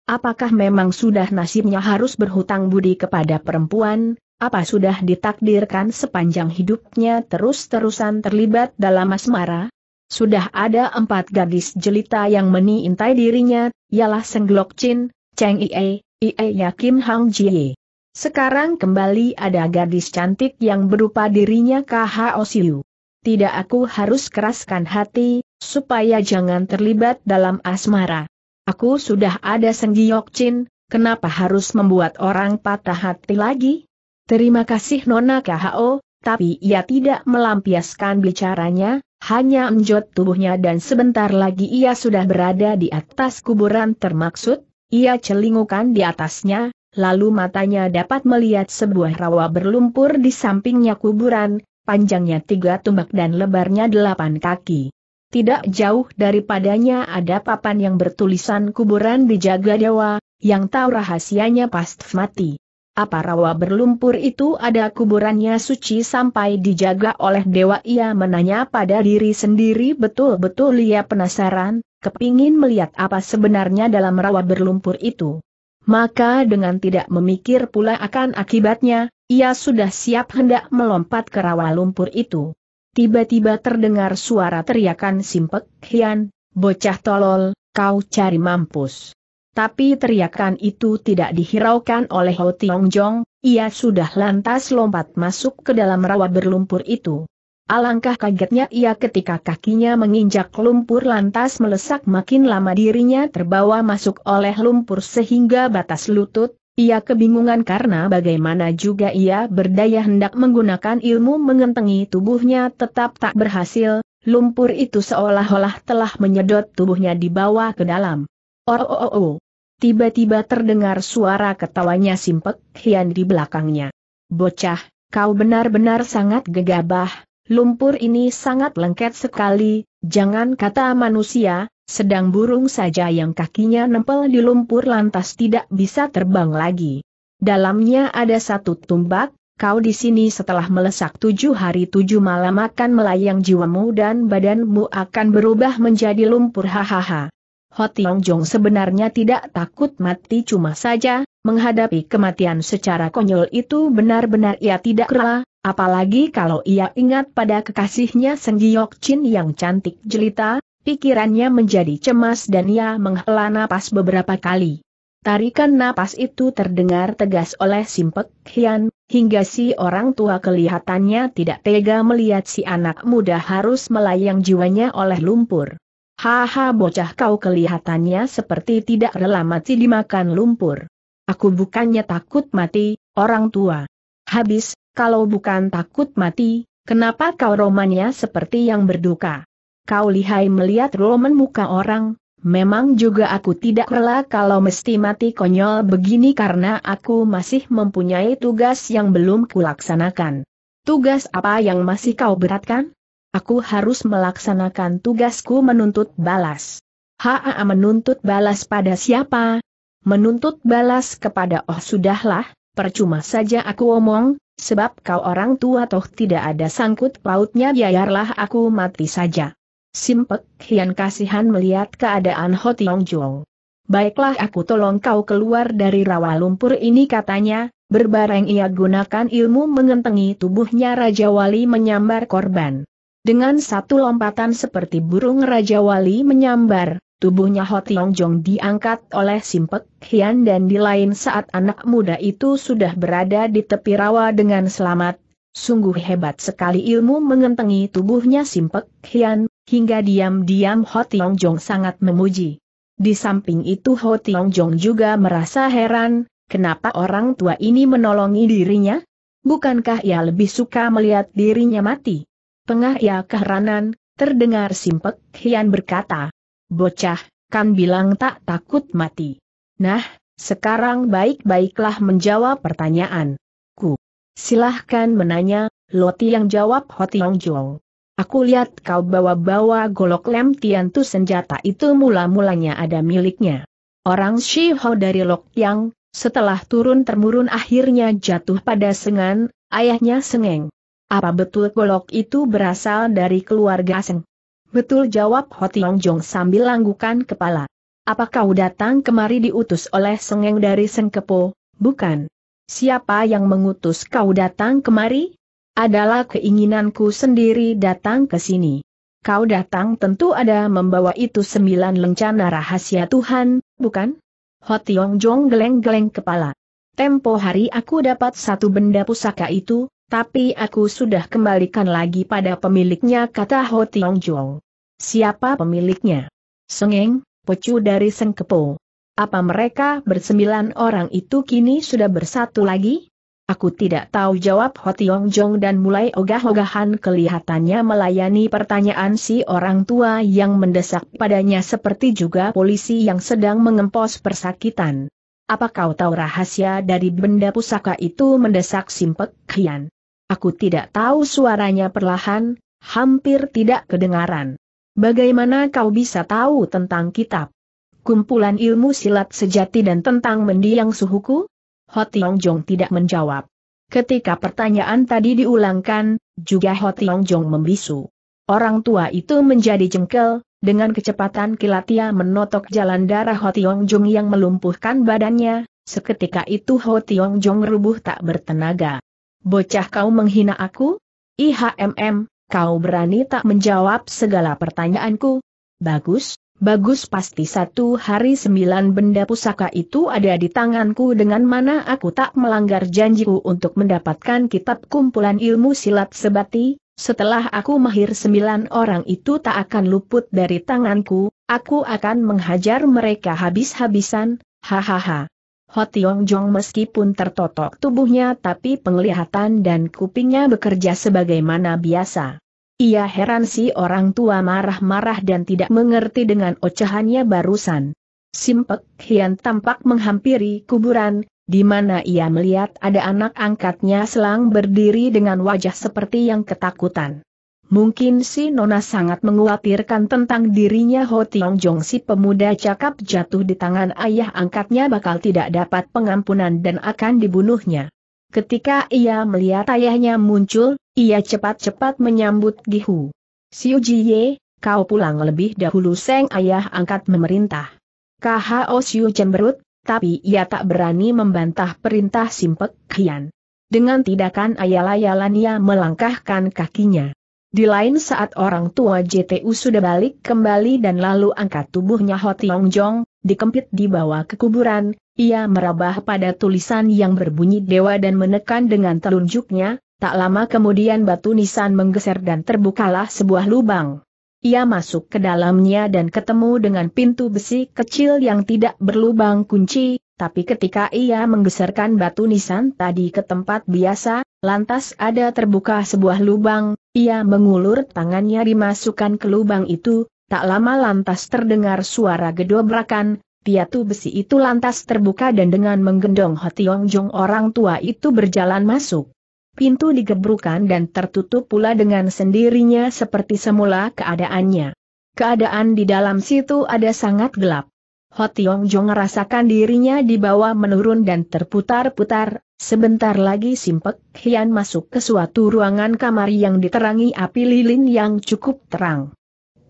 Apakah memang sudah nasibnya harus berhutang budi kepada perempuan, apa sudah ditakdirkan sepanjang hidupnya terus-terusan terlibat dalam asmara? Sudah ada empat gadis jelita yang meniintai dirinya, ialah Senglok Chin, Cheng Ie, Ie Yakim Hang Jie. Sekarang kembali ada gadis cantik yang berupa dirinya Kha Osiu. Tidak aku harus keraskan hati, supaya jangan terlibat dalam asmara. Aku sudah ada Senggiyok Chin, kenapa harus membuat orang patah hati lagi? Terima kasih Nona KHO, tapi ia tidak melampiaskan bicaranya, hanya menjot tubuhnya dan sebentar lagi ia sudah berada di atas kuburan termaksud, ia celingukan di atasnya, lalu matanya dapat melihat sebuah rawa berlumpur di sampingnya kuburan, panjangnya tiga tumbak dan lebarnya delapan kaki. Tidak jauh daripadanya ada papan yang bertulisan kuburan dijaga dewa, yang tahu rahasianya pasti mati. Apa rawa berlumpur itu ada kuburannya suci sampai dijaga oleh dewa ia menanya pada diri sendiri betul-betul ia penasaran, kepingin melihat apa sebenarnya dalam rawa berlumpur itu. Maka dengan tidak memikir pula akan akibatnya, ia sudah siap hendak melompat ke rawa lumpur itu tiba-tiba terdengar suara teriakan simpek, Hian, bocah tolol, kau cari mampus. Tapi teriakan itu tidak dihiraukan oleh Ho Tiong Jong, ia sudah lantas lompat masuk ke dalam rawa berlumpur itu. Alangkah kagetnya ia ketika kakinya menginjak lumpur lantas melesak makin lama dirinya terbawa masuk oleh lumpur sehingga batas lutut, ia kebingungan karena bagaimana juga ia berdaya hendak menggunakan ilmu mengentengi tubuhnya tetap tak berhasil, lumpur itu seolah-olah telah menyedot tubuhnya di bawah ke dalam. Oh oh oh oh. Tiba-tiba terdengar suara ketawanya Simpek Hian di belakangnya. Bocah, kau benar-benar sangat gegabah, lumpur ini sangat lengket sekali, jangan kata manusia, sedang burung saja yang kakinya nempel di lumpur lantas tidak bisa terbang lagi. Dalamnya ada satu tumbak, kau di sini setelah melesak tujuh hari tujuh malam akan melayang jiwamu dan badanmu akan berubah menjadi lumpur hahaha. Ho Tiong Jong sebenarnya tidak takut mati cuma saja, menghadapi kematian secara konyol itu benar-benar ia tidak rela, apalagi kalau ia ingat pada kekasihnya Seng Giok Chin yang cantik jelita, Pikirannya menjadi cemas dan ia menghela napas beberapa kali. Tarikan napas itu terdengar tegas oleh Simpek Hian, hingga si orang tua kelihatannya tidak tega melihat si anak muda harus melayang jiwanya oleh lumpur. Haha bocah kau kelihatannya seperti tidak rela mati dimakan lumpur. Aku bukannya takut mati, orang tua. Habis, kalau bukan takut mati, kenapa kau romanya seperti yang berduka? kau lihai melihat roman muka orang, memang juga aku tidak rela kalau mesti mati konyol begini karena aku masih mempunyai tugas yang belum kulaksanakan. Tugas apa yang masih kau beratkan? Aku harus melaksanakan tugasku menuntut balas. Haa menuntut balas pada siapa? Menuntut balas kepada oh sudahlah, percuma saja aku omong, sebab kau orang tua toh tidak ada sangkut pautnya biarlah aku mati saja. Simpek Hian kasihan melihat keadaan Ho Tiong Baiklah aku tolong kau keluar dari rawa lumpur ini katanya, berbareng ia gunakan ilmu mengentengi tubuhnya Raja Wali menyambar korban. Dengan satu lompatan seperti burung Raja Wali menyambar, tubuhnya Ho Tiong Jong diangkat oleh Simpek Hian dan di lain saat anak muda itu sudah berada di tepi rawa dengan selamat. Sungguh hebat sekali ilmu mengentengi tubuhnya Simpek Hian, hingga diam-diam Ho Tiong Jong sangat memuji. Di samping itu Ho Tiong Jong juga merasa heran, kenapa orang tua ini menolongi dirinya? Bukankah ia lebih suka melihat dirinya mati? Pengah ia keheranan, terdengar Simpek Hian berkata, Bocah, kan bilang tak takut mati. Nah, sekarang baik-baiklah menjawab pertanyaan. Ku. Silahkan menanya, Loti yang jawab Ho Tiong Jong. Aku lihat kau bawa-bawa golok lem tiantu senjata itu mula-mulanya ada miliknya. Orang Shiho dari Lok Yang, setelah turun termurun akhirnya jatuh pada Sengan, ayahnya Sengeng. Apa betul golok itu berasal dari keluarga Seng? Betul jawab Tiong Jong sambil langgukan kepala. Apa kau datang kemari diutus oleh Sengeng dari Sengkepo, bukan? Siapa yang mengutus kau datang kemari? adalah keinginanku sendiri datang ke sini. Kau datang tentu ada membawa itu sembilan lencana rahasia Tuhan, bukan? Hotiong Jong geleng-geleng kepala. Tempo hari aku dapat satu benda pusaka itu, tapi aku sudah kembalikan lagi pada pemiliknya kata Hotiong Jong. Siapa pemiliknya? Sengeng, pecu dari Sengkepo. Apa mereka bersembilan orang itu kini sudah bersatu lagi? Aku tidak tahu jawab Hotiong Jong dan mulai ogah-ogahan kelihatannya melayani pertanyaan si orang tua yang mendesak padanya seperti juga polisi yang sedang mengempos persakitan. Apa kau tahu rahasia dari benda pusaka itu mendesak Simpek Kian? Aku tidak tahu suaranya perlahan, hampir tidak kedengaran. Bagaimana kau bisa tahu tentang kitab? Kumpulan ilmu silat sejati dan tentang mendiang suhuku? Ho Tiong Jong tidak menjawab. Ketika pertanyaan tadi diulangkan, juga Ho Tiong Jong membisu. Orang tua itu menjadi jengkel, dengan kecepatan kilat ia menotok jalan darah Ho Tiong Jong yang melumpuhkan badannya, seketika itu Ho Tiong Jong rubuh tak bertenaga. Bocah kau menghina aku? IHMM, kau berani tak menjawab segala pertanyaanku? Bagus, Bagus pasti satu hari sembilan benda pusaka itu ada di tanganku dengan mana aku tak melanggar janjiku untuk mendapatkan kitab kumpulan ilmu silat sebati, setelah aku mahir sembilan orang itu tak akan luput dari tanganku, aku akan menghajar mereka habis-habisan, hahaha. Ho Tiong Jong meskipun tertotok tubuhnya tapi penglihatan dan kupingnya bekerja sebagaimana biasa. Ia heran si orang tua marah-marah dan tidak mengerti dengan ocehannya barusan. Simpek Hian tampak menghampiri kuburan, di mana ia melihat ada anak angkatnya selang berdiri dengan wajah seperti yang ketakutan. Mungkin si Nona sangat menguatirkan tentang dirinya Ho Tiong Jong si pemuda cakap jatuh di tangan ayah angkatnya bakal tidak dapat pengampunan dan akan dibunuhnya. Ketika ia melihat ayahnya muncul, ia cepat-cepat menyambut Gihu. Siu Jie, kau pulang lebih dahulu Seng ayah angkat memerintah. KHO Siu cemberut, tapi ia tak berani membantah perintah Simpek Kian. Dengan tindakan ayal-ayalan ia melangkahkan kakinya. Di lain saat orang tua JTU sudah balik kembali dan lalu angkat tubuhnya Ho Tiong Jong, dikempit di bawah kekuburan, ia merabah pada tulisan yang berbunyi dewa dan menekan dengan telunjuknya, tak lama kemudian batu nisan menggeser dan terbukalah sebuah lubang. Ia masuk ke dalamnya dan ketemu dengan pintu besi kecil yang tidak berlubang kunci, tapi ketika ia menggeserkan batu nisan tadi ke tempat biasa, lantas ada terbuka sebuah lubang, ia mengulur tangannya dimasukkan ke lubang itu, tak lama lantas terdengar suara gedobrakan, piatu besi itu lantas terbuka dan dengan menggendong Hotiong Jong orang tua itu berjalan masuk. Pintu digebrukan dan tertutup pula dengan sendirinya seperti semula keadaannya. Keadaan di dalam situ ada sangat gelap. Hotiong Jong merasakan dirinya dibawa menurun dan terputar-putar, sebentar lagi Simpek Hian masuk ke suatu ruangan kamar yang diterangi api lilin yang cukup terang.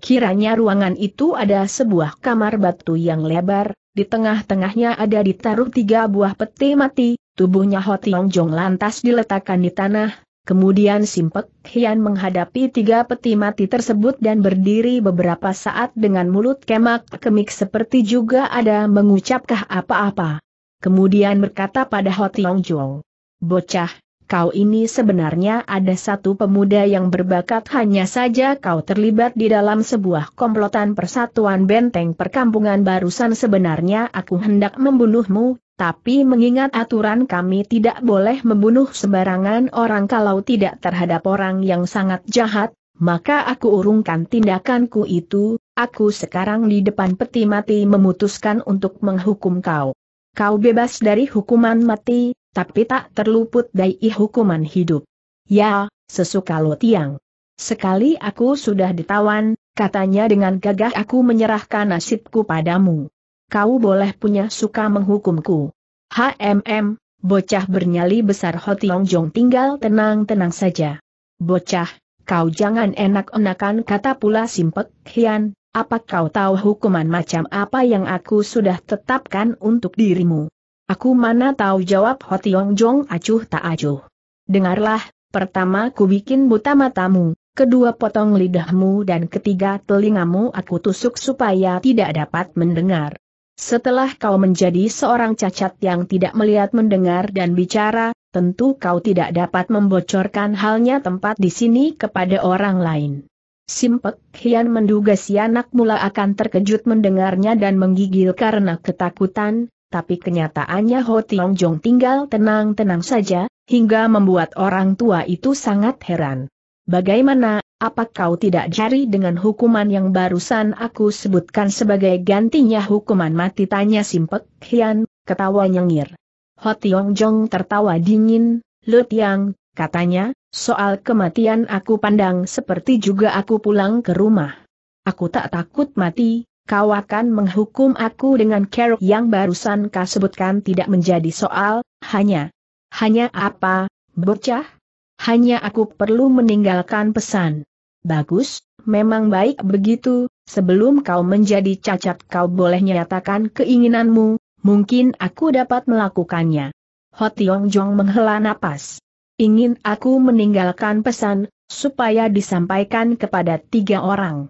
Kiranya ruangan itu ada sebuah kamar batu yang lebar, di tengah-tengahnya ada ditaruh tiga buah peti mati, tubuhnya Hotiong Jong lantas diletakkan di tanah, kemudian Simpek Hian menghadapi tiga peti mati tersebut dan berdiri beberapa saat dengan mulut kemak-kemik seperti juga ada mengucapkah apa-apa. Kemudian berkata pada Hotiong Jong, Bocah, kau ini sebenarnya ada satu pemuda yang berbakat hanya saja kau terlibat di dalam sebuah komplotan persatuan benteng perkampungan barusan sebenarnya aku hendak membunuhmu, tapi mengingat aturan kami tidak boleh membunuh sembarangan orang kalau tidak terhadap orang yang sangat jahat, maka aku urungkan tindakanku itu, aku sekarang di depan peti mati memutuskan untuk menghukum kau. Kau bebas dari hukuman mati, tapi tak terluput dari hukuman hidup. Ya, sesuka lo tiang. Sekali aku sudah ditawan, katanya dengan gagah aku menyerahkan nasibku padamu. Kau boleh punya suka menghukumku. HMM, bocah bernyali besar Hotiong Jong tinggal tenang-tenang saja. Bocah, kau jangan enak-enakan kata pula Simpek Hian, apa kau tahu hukuman macam apa yang aku sudah tetapkan untuk dirimu? Aku mana tahu jawab Hotiong Jong acuh tak acuh. Dengarlah, pertama ku bikin buta matamu, kedua potong lidahmu dan ketiga telingamu aku tusuk supaya tidak dapat mendengar. Setelah kau menjadi seorang cacat yang tidak melihat mendengar dan bicara, tentu kau tidak dapat membocorkan halnya tempat di sini kepada orang lain. Simpek Hian menduga si anak mula akan terkejut mendengarnya dan menggigil karena ketakutan, tapi kenyataannya Ho Tiong Jong tinggal tenang-tenang saja, hingga membuat orang tua itu sangat heran. Bagaimana, apa kau tidak jari dengan hukuman yang barusan aku sebutkan sebagai gantinya hukuman mati? Tanya Simpek Hian, ketawa nyengir. Ho Tiong Jong tertawa dingin, Lut Yang, katanya, soal kematian aku pandang seperti juga aku pulang ke rumah. Aku tak takut mati, kau akan menghukum aku dengan keruk yang barusan kau sebutkan tidak menjadi soal, hanya. Hanya apa, bocah? Hanya aku perlu meninggalkan pesan. Bagus, memang baik begitu, sebelum kau menjadi cacat kau boleh nyatakan keinginanmu, mungkin aku dapat melakukannya. Hotiong Jong menghela napas. Ingin aku meninggalkan pesan, supaya disampaikan kepada tiga orang.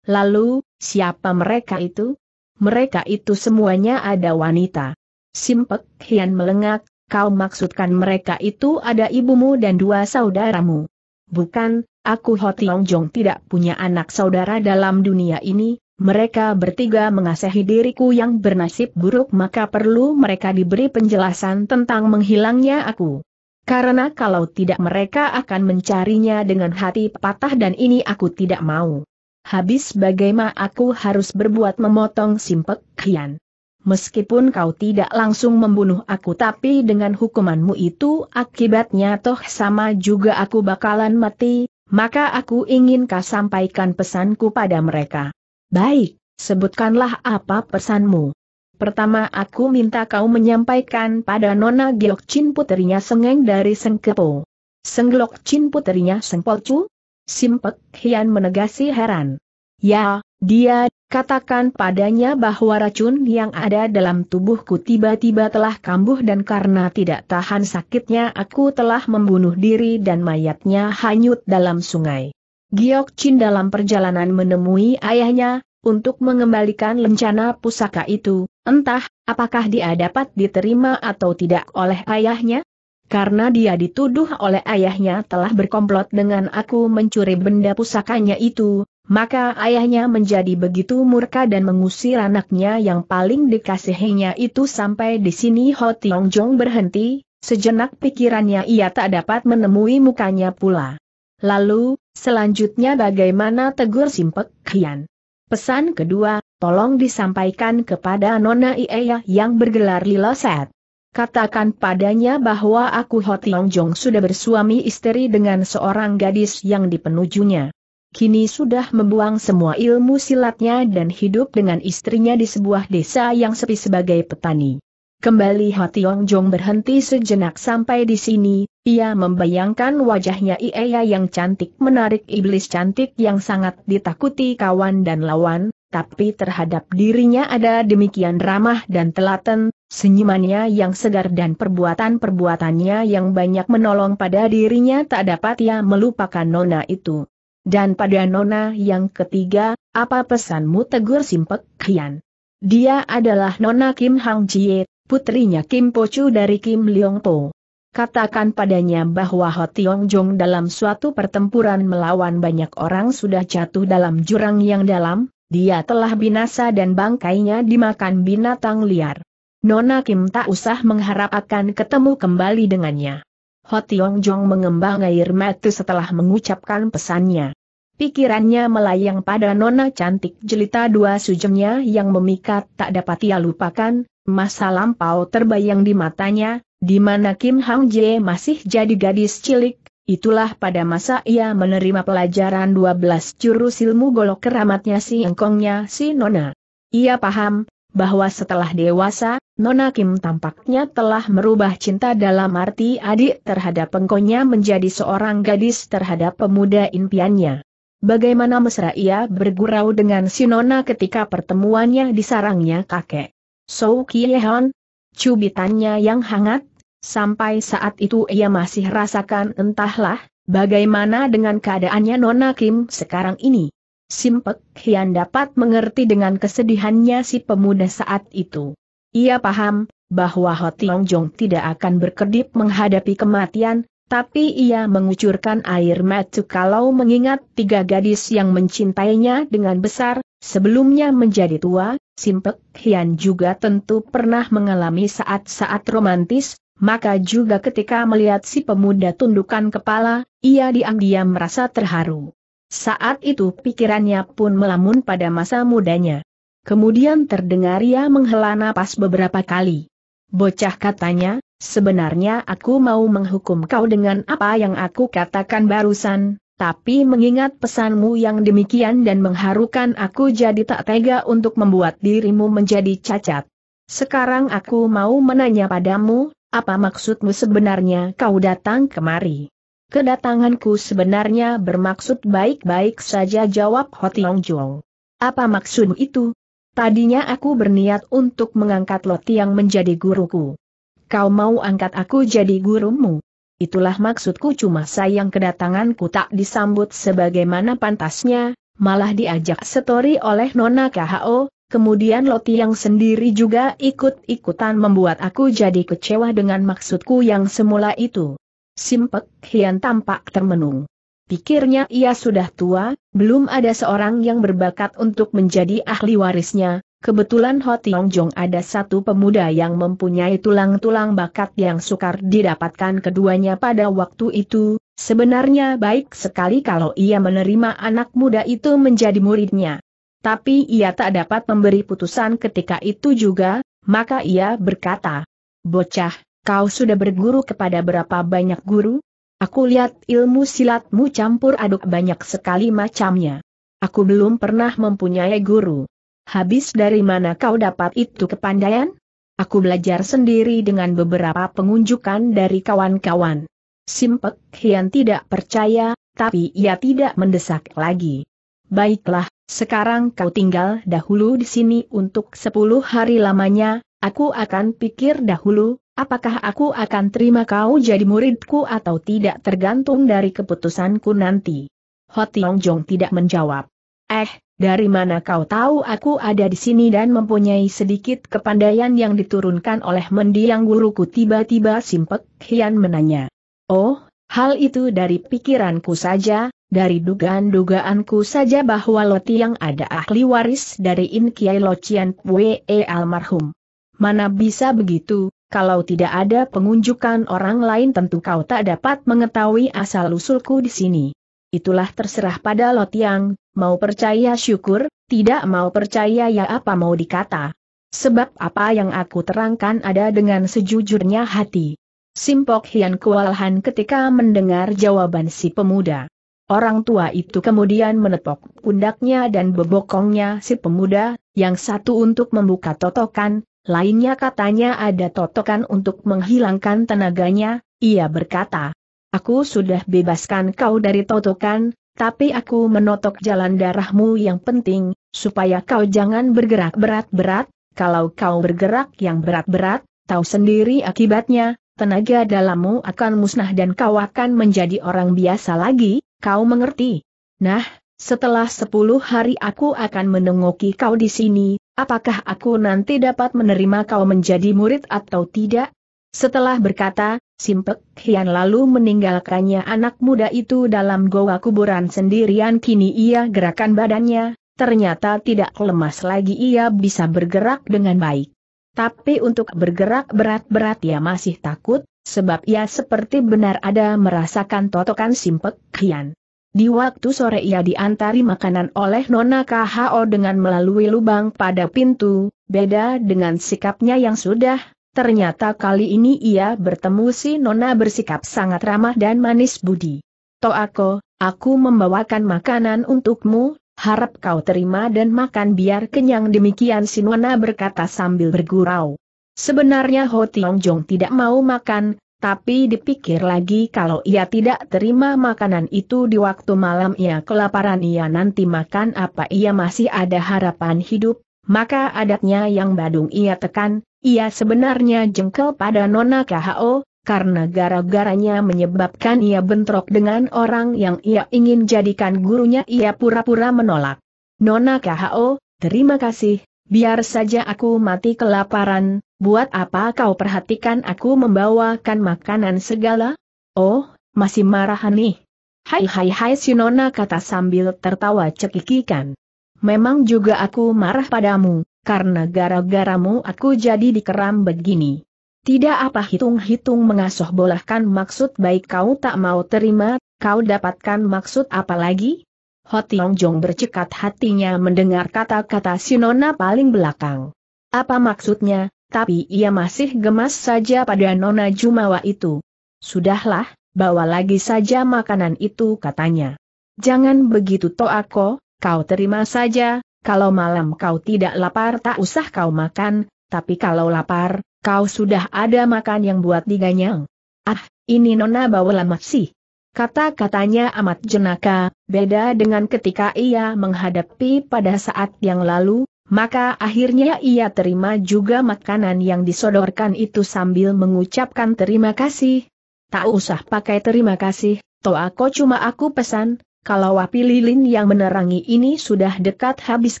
Lalu, Siapa mereka itu? Mereka itu semuanya ada wanita. Simpek Hian melengak, kau maksudkan mereka itu ada ibumu dan dua saudaramu. Bukan, aku Hotiong Jong tidak punya anak saudara dalam dunia ini, mereka bertiga mengasihi diriku yang bernasib buruk maka perlu mereka diberi penjelasan tentang menghilangnya aku. Karena kalau tidak mereka akan mencarinya dengan hati patah dan ini aku tidak mau habis bagaimana aku harus berbuat memotong simpek kian. Meskipun kau tidak langsung membunuh aku tapi dengan hukumanmu itu akibatnya toh sama juga aku bakalan mati, maka aku ingin kau sampaikan pesanku pada mereka. Baik, sebutkanlah apa pesanmu. Pertama aku minta kau menyampaikan pada Nona Giok Chin putrinya Sengeng dari Sengkepo. Senglok Chin putrinya Sengpolcu? Simpek Hian menegasi heran. Ya, dia, katakan padanya bahwa racun yang ada dalam tubuhku tiba-tiba telah kambuh dan karena tidak tahan sakitnya aku telah membunuh diri dan mayatnya hanyut dalam sungai. Giok Chin dalam perjalanan menemui ayahnya, untuk mengembalikan lencana pusaka itu, entah, apakah dia dapat diterima atau tidak oleh ayahnya? Karena dia dituduh oleh ayahnya telah berkomplot dengan aku mencuri benda pusakanya itu, maka ayahnya menjadi begitu murka dan mengusir anaknya yang paling dikasihinya itu sampai di sini Ho Tiong Jong berhenti, sejenak pikirannya ia tak dapat menemui mukanya pula. Lalu, selanjutnya bagaimana tegur Simpek Kian? Pesan kedua, tolong disampaikan kepada Nona Ieya yang bergelar Liloset. Katakan padanya bahwa aku Ho Tiong Jong sudah bersuami istri dengan seorang gadis yang dipenujunya. Kini sudah membuang semua ilmu silatnya dan hidup dengan istrinya di sebuah desa yang sepi sebagai petani. Kembali Ho Tiong Jong berhenti sejenak sampai di sini, ia membayangkan wajahnya Iea yang cantik menarik iblis cantik yang sangat ditakuti kawan dan lawan, tapi terhadap dirinya ada demikian ramah dan telaten, Senyumannya yang segar dan perbuatan-perbuatannya yang banyak menolong pada dirinya tak dapat ia melupakan Nona itu. Dan pada Nona yang ketiga, apa pesanmu tegur Simpek Kian? Dia adalah Nona Kim Hang Jie, putrinya Kim Pochu dari Kim Leong Po. Katakan padanya bahwa Ho Tiong Jong dalam suatu pertempuran melawan banyak orang sudah jatuh dalam jurang yang dalam, dia telah binasa dan bangkainya dimakan binatang liar. Nona Kim tak usah mengharap akan ketemu kembali dengannya. Ho Tiong Jong mengembang air mata setelah mengucapkan pesannya. Pikirannya melayang pada nona cantik jelita dua sujengnya yang memikat tak dapat ia lupakan, masa lampau terbayang di matanya, di mana Kim Hang Jie masih jadi gadis cilik, itulah pada masa ia menerima pelajaran 12 jurus ilmu golok keramatnya si engkongnya si nona. Ia paham, bahwa setelah dewasa, Nona Kim tampaknya telah merubah cinta dalam arti adik terhadap pengkonya menjadi seorang gadis terhadap pemuda impiannya. Bagaimana mesra ia bergurau dengan si Nona ketika pertemuannya di sarangnya kakek. So Kiehon, cubitannya yang hangat, sampai saat itu ia masih rasakan entahlah, bagaimana dengan keadaannya Nona Kim sekarang ini. Simpek Hian dapat mengerti dengan kesedihannya si pemuda saat itu. Ia paham, bahwa Ho Tiong Jong tidak akan berkedip menghadapi kematian, tapi ia mengucurkan air mata kalau mengingat tiga gadis yang mencintainya dengan besar, sebelumnya menjadi tua, Simpek Hian juga tentu pernah mengalami saat-saat romantis, maka juga ketika melihat si pemuda tundukan kepala, ia diam-diam merasa terharu. Saat itu pikirannya pun melamun pada masa mudanya. Kemudian terdengar ia menghela napas beberapa kali. Bocah katanya, sebenarnya aku mau menghukum kau dengan apa yang aku katakan barusan, tapi mengingat pesanmu yang demikian dan mengharukan aku jadi tak tega untuk membuat dirimu menjadi cacat. Sekarang aku mau menanya padamu, apa maksudmu sebenarnya kau datang kemari? Kedatanganku sebenarnya bermaksud baik-baik saja jawab Ho Tiong Jong. Apa maksud itu? Tadinya aku berniat untuk mengangkat Loti Yang menjadi guruku. Kau mau angkat aku jadi gurumu? Itulah maksudku cuma sayang kedatanganku tak disambut sebagaimana pantasnya, malah diajak setori oleh Nona KHO, kemudian Loti yang sendiri juga ikut-ikutan membuat aku jadi kecewa dengan maksudku yang semula itu. Simpek Hian tampak termenung. Pikirnya ia sudah tua, belum ada seorang yang berbakat untuk menjadi ahli warisnya, kebetulan Ho Tiong Jong ada satu pemuda yang mempunyai tulang-tulang bakat yang sukar didapatkan keduanya pada waktu itu, sebenarnya baik sekali kalau ia menerima anak muda itu menjadi muridnya. Tapi ia tak dapat memberi putusan ketika itu juga, maka ia berkata, Bocah, Kau sudah berguru kepada berapa banyak guru? Aku lihat ilmu silatmu campur aduk banyak sekali macamnya. Aku belum pernah mempunyai guru. Habis dari mana kau dapat itu kepandaian? Aku belajar sendiri dengan beberapa pengunjukan dari kawan-kawan. Simpek Hian tidak percaya, tapi ia tidak mendesak lagi. Baiklah, sekarang kau tinggal dahulu di sini untuk sepuluh hari lamanya, aku akan pikir dahulu, Apakah aku akan terima kau jadi muridku atau tidak tergantung dari keputusanku nanti? Hotiong Jong tidak menjawab. Eh, dari mana kau tahu aku ada di sini dan mempunyai sedikit kepandaian yang diturunkan oleh mendiang guruku tiba-tiba Simpek Hian menanya. Oh, hal itu dari pikiranku saja, dari dugaan-dugaanku saja bahwa Loti yang ada ahli waris dari In Kiai Locian Pue almarhum. Mana bisa begitu, kalau tidak ada pengunjukan orang lain tentu kau tak dapat mengetahui asal-usulku di sini. Itulah terserah pada Lotiang, mau percaya syukur, tidak mau percaya ya apa mau dikata. Sebab apa yang aku terangkan ada dengan sejujurnya hati. Simpok Hian kewalahan ketika mendengar jawaban si pemuda. Orang tua itu kemudian menepok pundaknya dan bebokongnya si pemuda, yang satu untuk membuka totokan, Lainnya katanya ada totokan untuk menghilangkan tenaganya, ia berkata. Aku sudah bebaskan kau dari totokan, tapi aku menotok jalan darahmu yang penting, supaya kau jangan bergerak berat-berat, kalau kau bergerak yang berat-berat, tahu sendiri akibatnya, tenaga dalammu akan musnah dan kau akan menjadi orang biasa lagi, kau mengerti? Nah, setelah sepuluh hari aku akan menengoki kau di sini, apakah aku nanti dapat menerima kau menjadi murid atau tidak? Setelah berkata, Simpek Hian lalu meninggalkannya anak muda itu dalam goa kuburan sendirian kini ia gerakan badannya, ternyata tidak lemas lagi ia bisa bergerak dengan baik. Tapi untuk bergerak berat-berat ia masih takut, sebab ia seperti benar ada merasakan totokan Simpek Hian. Di waktu sore ia diantari makanan oleh Nona KHO dengan melalui lubang pada pintu, beda dengan sikapnya yang sudah, ternyata kali ini ia bertemu si Nona bersikap sangat ramah dan manis budi. Toako, aku membawakan makanan untukmu, harap kau terima dan makan biar kenyang demikian si Nona berkata sambil bergurau. Sebenarnya Ho Tiong Jong tidak mau makan, tapi dipikir lagi kalau ia tidak terima makanan itu di waktu malam ia kelaparan ia nanti makan apa ia masih ada harapan hidup, maka adatnya yang badung ia tekan, ia sebenarnya jengkel pada Nona KHO, karena gara-garanya menyebabkan ia bentrok dengan orang yang ia ingin jadikan gurunya ia pura-pura menolak. Nona KHO, terima kasih, Biar saja aku mati kelaparan, buat apa kau perhatikan aku membawakan makanan segala? Oh, masih marah nih. Hai hai hai si Nona kata sambil tertawa cekikikan. Memang juga aku marah padamu, karena gara-garamu aku jadi dikeram begini. Tidak apa hitung-hitung mengasuh bolahkan maksud baik kau tak mau terima, kau dapatkan maksud apa lagi? Ho Tiong Jong bercekat hatinya mendengar kata-kata Sinona paling belakang. Apa maksudnya, tapi ia masih gemas saja pada Nona Jumawa itu. Sudahlah, bawa lagi saja makanan itu katanya. Jangan begitu Toako, kau terima saja, kalau malam kau tidak lapar tak usah kau makan, tapi kalau lapar, kau sudah ada makan yang buat diganyang. Ah, ini Nona bawa lemak sih. Kata-katanya amat jenaka, beda dengan ketika ia menghadapi pada saat yang lalu, maka akhirnya ia terima juga makanan yang disodorkan itu sambil mengucapkan terima kasih. Tak usah pakai terima kasih, toh aku cuma aku pesan, kalau api lilin yang menerangi ini sudah dekat habis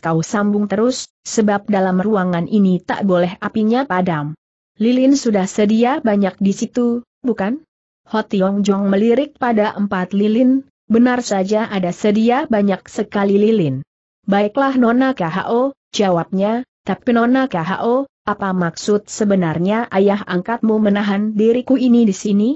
kau sambung terus, sebab dalam ruangan ini tak boleh apinya padam. Lilin sudah sedia banyak di situ, bukan? Ho Tiong Jong melirik pada empat lilin, benar saja ada sedia banyak sekali lilin. Baiklah Nona KHO, jawabnya, tapi Nona KHO, apa maksud sebenarnya ayah angkatmu menahan diriku ini di sini?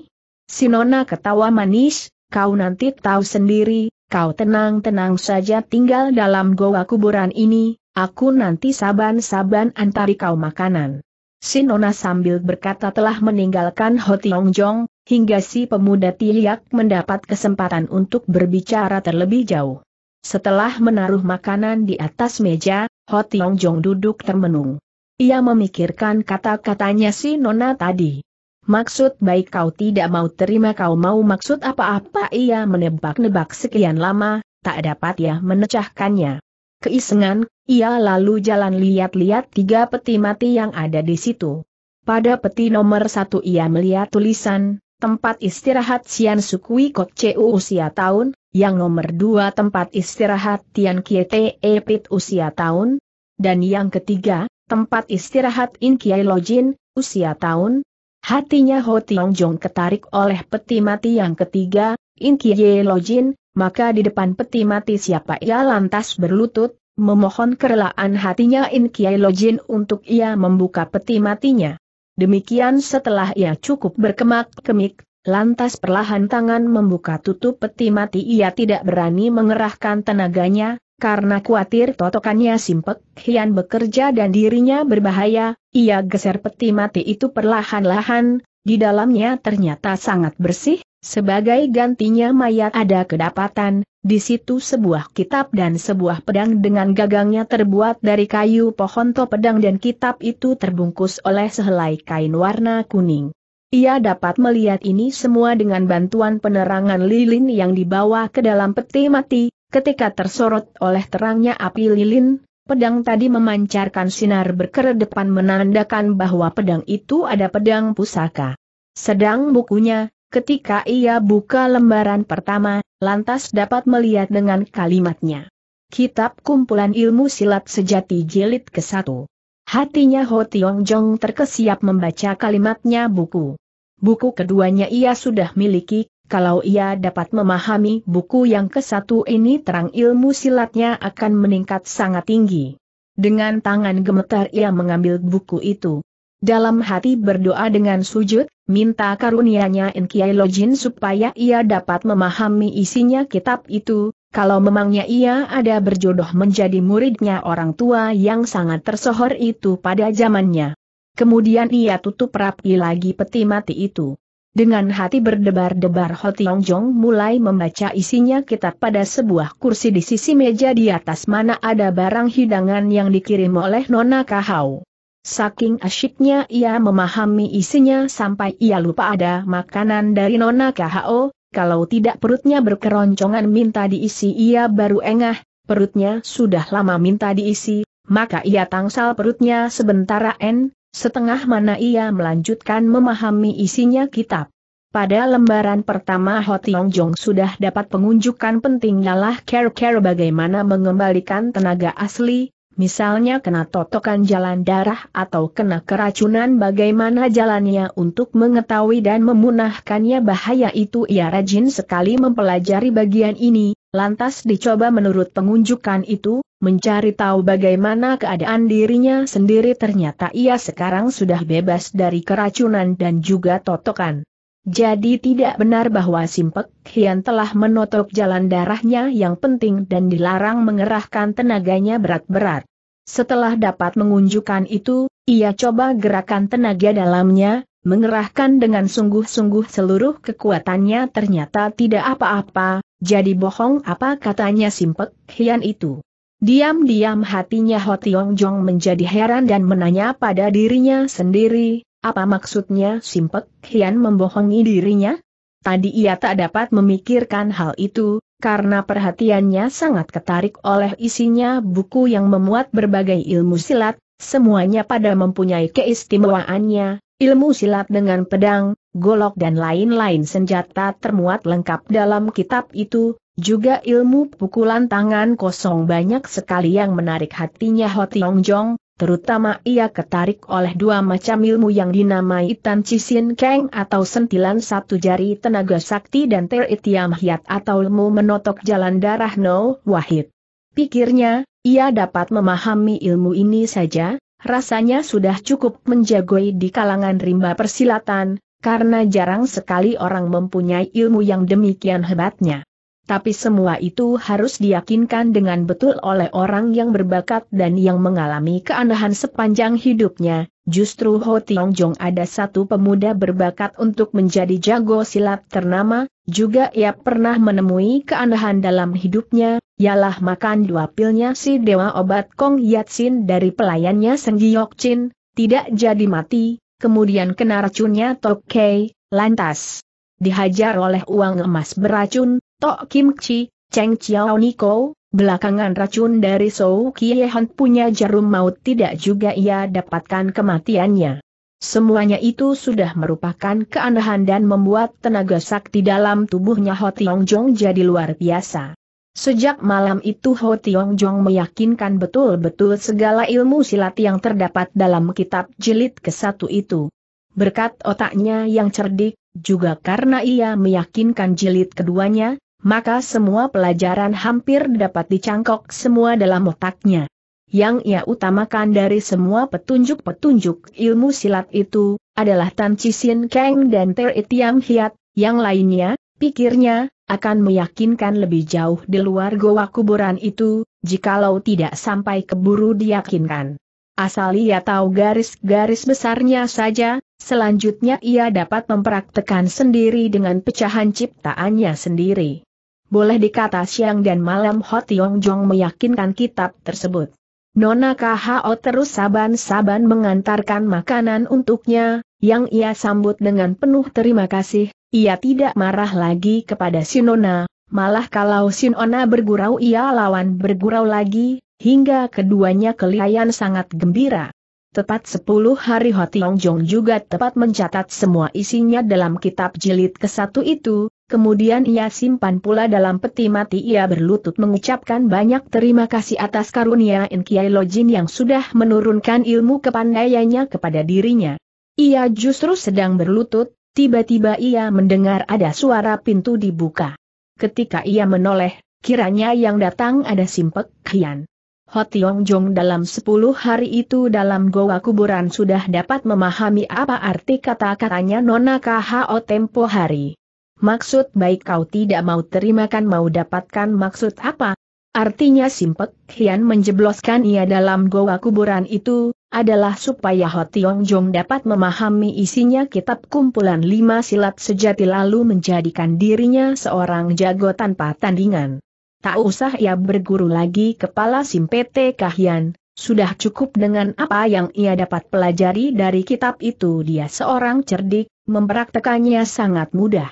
Si Nona ketawa manis, kau nanti tahu sendiri, kau tenang-tenang saja tinggal dalam goa kuburan ini, aku nanti saban-saban antari kau makanan. Si Nona sambil berkata telah meninggalkan Ho Tiong Jong, hingga si pemuda Tiak mendapat kesempatan untuk berbicara terlebih jauh. Setelah menaruh makanan di atas meja, Ho Tiong Jong duduk termenung. Ia memikirkan kata-katanya si Nona tadi. Maksud baik kau tidak mau terima kau mau maksud apa-apa ia menebak-nebak sekian lama, tak dapat ya menecahkannya. Keisengan, ia lalu jalan lihat-lihat tiga peti mati yang ada di situ. Pada peti nomor satu ia melihat tulisan, tempat istirahat Sian Sukui kok Cu usia tahun, yang nomor dua tempat istirahat Tian Kiete Epit usia tahun, dan yang ketiga, tempat istirahat In Kiai Lojin, usia tahun. Hatinya Ho Tiong Jong ketarik oleh peti mati yang ketiga, In Kiai Lojin, maka di depan peti mati siapa ia lantas berlutut, memohon kerelaan hatinya In Kiai Lojin untuk ia membuka peti matinya. Demikian setelah ia cukup berkemak-kemik, lantas perlahan tangan membuka tutup peti mati ia tidak berani mengerahkan tenaganya, karena khawatir totokannya simpek, hian bekerja dan dirinya berbahaya, ia geser peti mati itu perlahan-lahan, di dalamnya ternyata sangat bersih, sebagai gantinya mayat ada kedapatan, di situ sebuah kitab dan sebuah pedang dengan gagangnya terbuat dari kayu pohon to pedang dan kitab itu terbungkus oleh sehelai kain warna kuning. Ia dapat melihat ini semua dengan bantuan penerangan lilin yang dibawa ke dalam peti mati, ketika tersorot oleh terangnya api lilin, Pedang tadi memancarkan sinar berkeredepan menandakan bahwa pedang itu ada pedang pusaka. Sedang bukunya, ketika ia buka lembaran pertama, lantas dapat melihat dengan kalimatnya. Kitab Kumpulan Ilmu Silat Sejati Jilid ke-1. Hatinya Ho Tiong Jong terkesiap membaca kalimatnya buku. Buku keduanya ia sudah miliki, kalau ia dapat memahami buku yang ke satu ini terang ilmu silatnya akan meningkat sangat tinggi. Dengan tangan gemetar ia mengambil buku itu. Dalam hati berdoa dengan sujud, minta karunianya Enkiai Lojin supaya ia dapat memahami isinya kitab itu, kalau memangnya ia ada berjodoh menjadi muridnya orang tua yang sangat tersohor itu pada zamannya. Kemudian ia tutup rapi lagi peti mati itu. Dengan hati berdebar-debar Ho Tiong Jong mulai membaca isinya kitab pada sebuah kursi di sisi meja di atas mana ada barang hidangan yang dikirim oleh Nona Kahau. Saking asyiknya ia memahami isinya sampai ia lupa ada makanan dari Nona Kahau, kalau tidak perutnya berkeroncongan minta diisi ia baru engah, perutnya sudah lama minta diisi, maka ia tangsal perutnya sebentar en, Setengah mana ia melanjutkan memahami isinya kitab. Pada lembaran pertama Ho Tiong Jong sudah dapat pengunjukan pentingnya lah care-care bagaimana mengembalikan tenaga asli, misalnya kena totokan jalan darah atau kena keracunan bagaimana jalannya untuk mengetahui dan memunahkannya bahaya itu ia rajin sekali mempelajari bagian ini, lantas dicoba menurut pengunjukan itu, mencari tahu bagaimana keadaan dirinya sendiri ternyata ia sekarang sudah bebas dari keracunan dan juga totokan. Jadi tidak benar bahwa Simpek Hian telah menotok jalan darahnya yang penting dan dilarang mengerahkan tenaganya berat-berat. Setelah dapat mengunjukkan itu, ia coba gerakan tenaga dalamnya, mengerahkan dengan sungguh-sungguh seluruh kekuatannya ternyata tidak apa-apa, jadi bohong apa katanya Simpek Hian itu. Diam-diam hatinya Tiong Jong menjadi heran dan menanya pada dirinya sendiri, apa maksudnya Simpek Hian membohongi dirinya? Tadi ia tak dapat memikirkan hal itu, karena perhatiannya sangat ketarik oleh isinya buku yang memuat berbagai ilmu silat, semuanya pada mempunyai keistimewaannya, ilmu silat dengan pedang, golok dan lain-lain senjata termuat lengkap dalam kitab itu, juga ilmu pukulan tangan kosong banyak sekali yang menarik hatinya Ho Tiong Jong, terutama ia ketarik oleh dua macam ilmu yang dinamai Tan Cisin Keng atau sentilan satu jari tenaga sakti dan Itiam Hiat atau ilmu menotok jalan darah No Wahid. Pikirnya, ia dapat memahami ilmu ini saja, rasanya sudah cukup menjagoi di kalangan rimba persilatan, karena jarang sekali orang mempunyai ilmu yang demikian hebatnya. Tapi semua itu harus diyakinkan dengan betul oleh orang yang berbakat dan yang mengalami keanehan sepanjang hidupnya. Justru Ho Tiong Jong ada satu pemuda berbakat untuk menjadi jago silat ternama, juga ia pernah menemui keanehan dalam hidupnya, ialah makan dua pilnya si dewa obat Kong Yatsin dari pelayannya Seng Giok Chin, tidak jadi mati, kemudian kena racunnya Tok Kei, lantas dihajar oleh uang emas beracun, Tok Kim Chi, Cheng Chiao Niko, belakangan racun dari Sou Kiehan punya jarum maut tidak juga ia dapatkan kematiannya. Semuanya itu sudah merupakan keanehan dan membuat tenaga sakti dalam tubuhnya Ho Tiong Jong jadi luar biasa. Sejak malam itu Ho Tiong Jong meyakinkan betul-betul segala ilmu silat yang terdapat dalam kitab jilid ke-1 itu. Berkat otaknya yang cerdik, juga karena ia meyakinkan jilid keduanya, maka semua pelajaran hampir dapat dicangkok semua dalam otaknya. Yang ia utamakan dari semua petunjuk-petunjuk ilmu silat itu, adalah Tan Cisin Kang dan Ter Tiam Hiat, yang lainnya, pikirnya, akan meyakinkan lebih jauh di luar goa kuburan itu, jikalau tidak sampai keburu diyakinkan. Asal ia tahu garis-garis besarnya saja, selanjutnya ia dapat mempraktekan sendiri dengan pecahan ciptaannya sendiri. Boleh dikata siang dan malam Ho Tiong Jong meyakinkan kitab tersebut. Nona KHO terus saban-saban mengantarkan makanan untuknya, yang ia sambut dengan penuh terima kasih, ia tidak marah lagi kepada Sinona, malah kalau Sinona bergurau ia lawan bergurau lagi, hingga keduanya kelihayan sangat gembira. Tepat sepuluh hari Hotiong Jong juga tepat mencatat semua isinya dalam kitab jilid ke-1 itu, kemudian ia simpan pula dalam peti mati ia berlutut mengucapkan banyak terima kasih atas karunia Inkiai Lojin yang sudah menurunkan ilmu kepandaiannya kepada dirinya. Ia justru sedang berlutut, tiba-tiba ia mendengar ada suara pintu dibuka. Ketika ia menoleh, kiranya yang datang ada simpek kian. Hotiong Jong dalam sepuluh hari itu dalam goa kuburan sudah dapat memahami apa arti kata-katanya Nona KHO tempo hari. Maksud baik kau tidak mau terimakan mau dapatkan maksud apa, Artinya Simpek Hian menjebloskan ia dalam goa kuburan itu, adalah supaya Ho Tiong Jong dapat memahami isinya kitab kumpulan lima silat sejati lalu menjadikan dirinya seorang jago tanpa tandingan. Tak usah ia berguru lagi kepala Simpete Kahian, sudah cukup dengan apa yang ia dapat pelajari dari kitab itu dia seorang cerdik, mempraktekannya sangat mudah.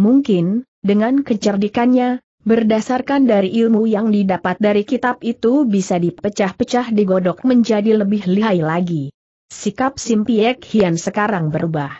Mungkin, dengan kecerdikannya, Berdasarkan dari ilmu yang didapat dari kitab itu bisa dipecah-pecah digodok menjadi lebih lihai lagi. Sikap Simpiek Hian sekarang berubah.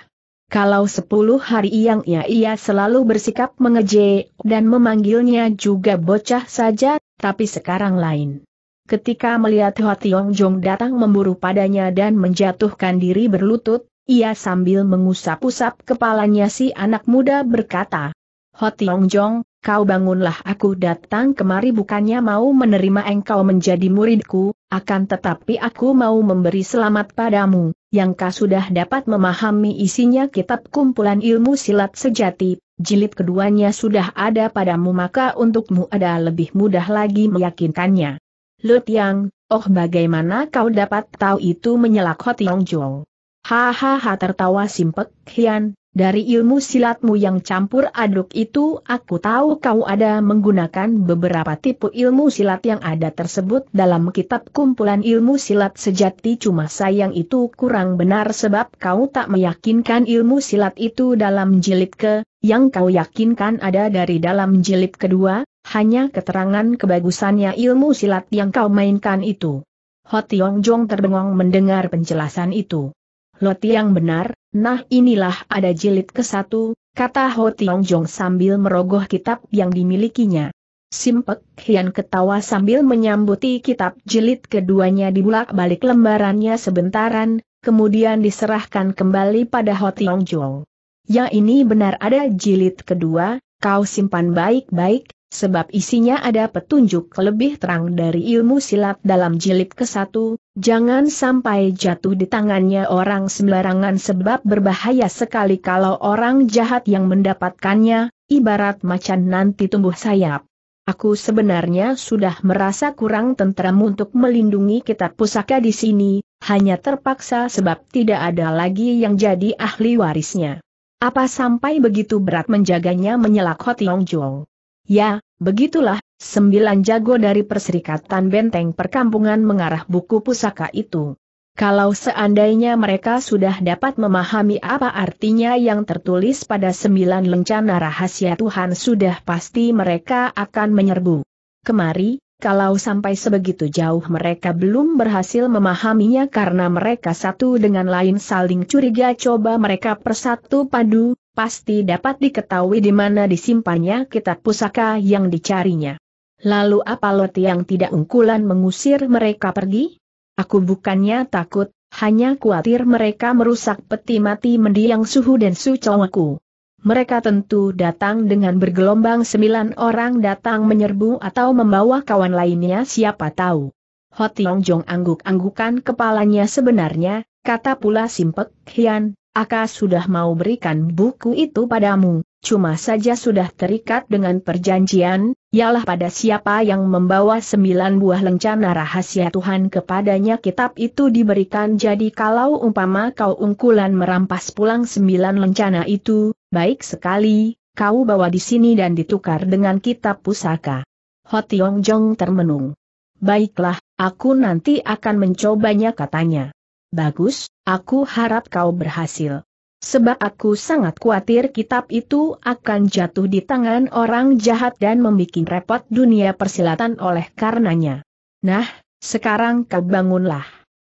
Kalau sepuluh hari yang ia, ia selalu bersikap mengeje, dan memanggilnya juga bocah saja, tapi sekarang lain. Ketika melihat Hoa Tiong Jong datang memburu padanya dan menjatuhkan diri berlutut, ia sambil mengusap-usap kepalanya si anak muda berkata, Hoa Tiong Jong, kau bangunlah aku datang kemari bukannya mau menerima engkau menjadi muridku, akan tetapi aku mau memberi selamat padamu, yang kau sudah dapat memahami isinya kitab kumpulan ilmu silat sejati, jilid keduanya sudah ada padamu maka untukmu ada lebih mudah lagi meyakinkannya. Lut Yang, oh bagaimana kau dapat tahu itu menyelak Hotiong Jong. Hahaha tertawa simpek Hian, dari ilmu silatmu yang campur aduk itu aku tahu kau ada menggunakan beberapa tipu ilmu silat yang ada tersebut dalam kitab kumpulan ilmu silat sejati cuma sayang itu kurang benar sebab kau tak meyakinkan ilmu silat itu dalam jilid ke, yang kau yakinkan ada dari dalam jilid kedua, hanya keterangan kebagusannya ilmu silat yang kau mainkan itu. Hot Tiong Jong terbengong mendengar penjelasan itu. Loti yang benar, Nah inilah ada jilid ke-1, kata Ho Tiong Jong sambil merogoh kitab yang dimilikinya. Simpek Hian ketawa sambil menyambuti kitab jilid keduanya dibulak-balik lembarannya sebentaran, kemudian diserahkan kembali pada Ho Tiong Jong. Ya ini benar ada jilid kedua, kau simpan baik-baik, sebab isinya ada petunjuk lebih terang dari ilmu silat dalam jilid ke-1, jangan sampai jatuh di tangannya orang sembarangan sebab berbahaya sekali kalau orang jahat yang mendapatkannya, ibarat macan nanti tumbuh sayap. Aku sebenarnya sudah merasa kurang tentram untuk melindungi kitab pusaka di sini, hanya terpaksa sebab tidak ada lagi yang jadi ahli warisnya. Apa sampai begitu berat menjaganya menyelak Hot Jong? Ya, begitulah, sembilan jago dari Perserikatan Benteng Perkampungan mengarah buku pusaka itu. Kalau seandainya mereka sudah dapat memahami apa artinya yang tertulis pada sembilan lencana rahasia Tuhan sudah pasti mereka akan menyerbu. Kemari, kalau sampai sebegitu jauh mereka belum berhasil memahaminya karena mereka satu dengan lain saling curiga coba mereka persatu padu, pasti dapat diketahui di mana disimpannya kitab pusaka yang dicarinya. Lalu apa Lot yang tidak ungkulan mengusir mereka pergi? Aku bukannya takut, hanya khawatir mereka merusak peti mati mendiang suhu dan sucawaku. Mereka tentu datang dengan bergelombang sembilan orang datang menyerbu atau membawa kawan lainnya siapa tahu. Hotiong Jong angguk-anggukan kepalanya sebenarnya, kata pula Simpek Hian, Aka sudah mau berikan buku itu padamu, cuma saja sudah terikat dengan perjanjian, ialah pada siapa yang membawa sembilan buah lencana rahasia Tuhan kepadanya kitab itu diberikan jadi kalau umpama kau ungkulan merampas pulang sembilan lencana itu, baik sekali, kau bawa di sini dan ditukar dengan kitab pusaka. Hotiong Jong termenung. Baiklah, aku nanti akan mencobanya katanya. Bagus, aku harap kau berhasil. Sebab aku sangat khawatir kitab itu akan jatuh di tangan orang jahat dan membuat repot dunia persilatan oleh karenanya. Nah, sekarang kau bangunlah.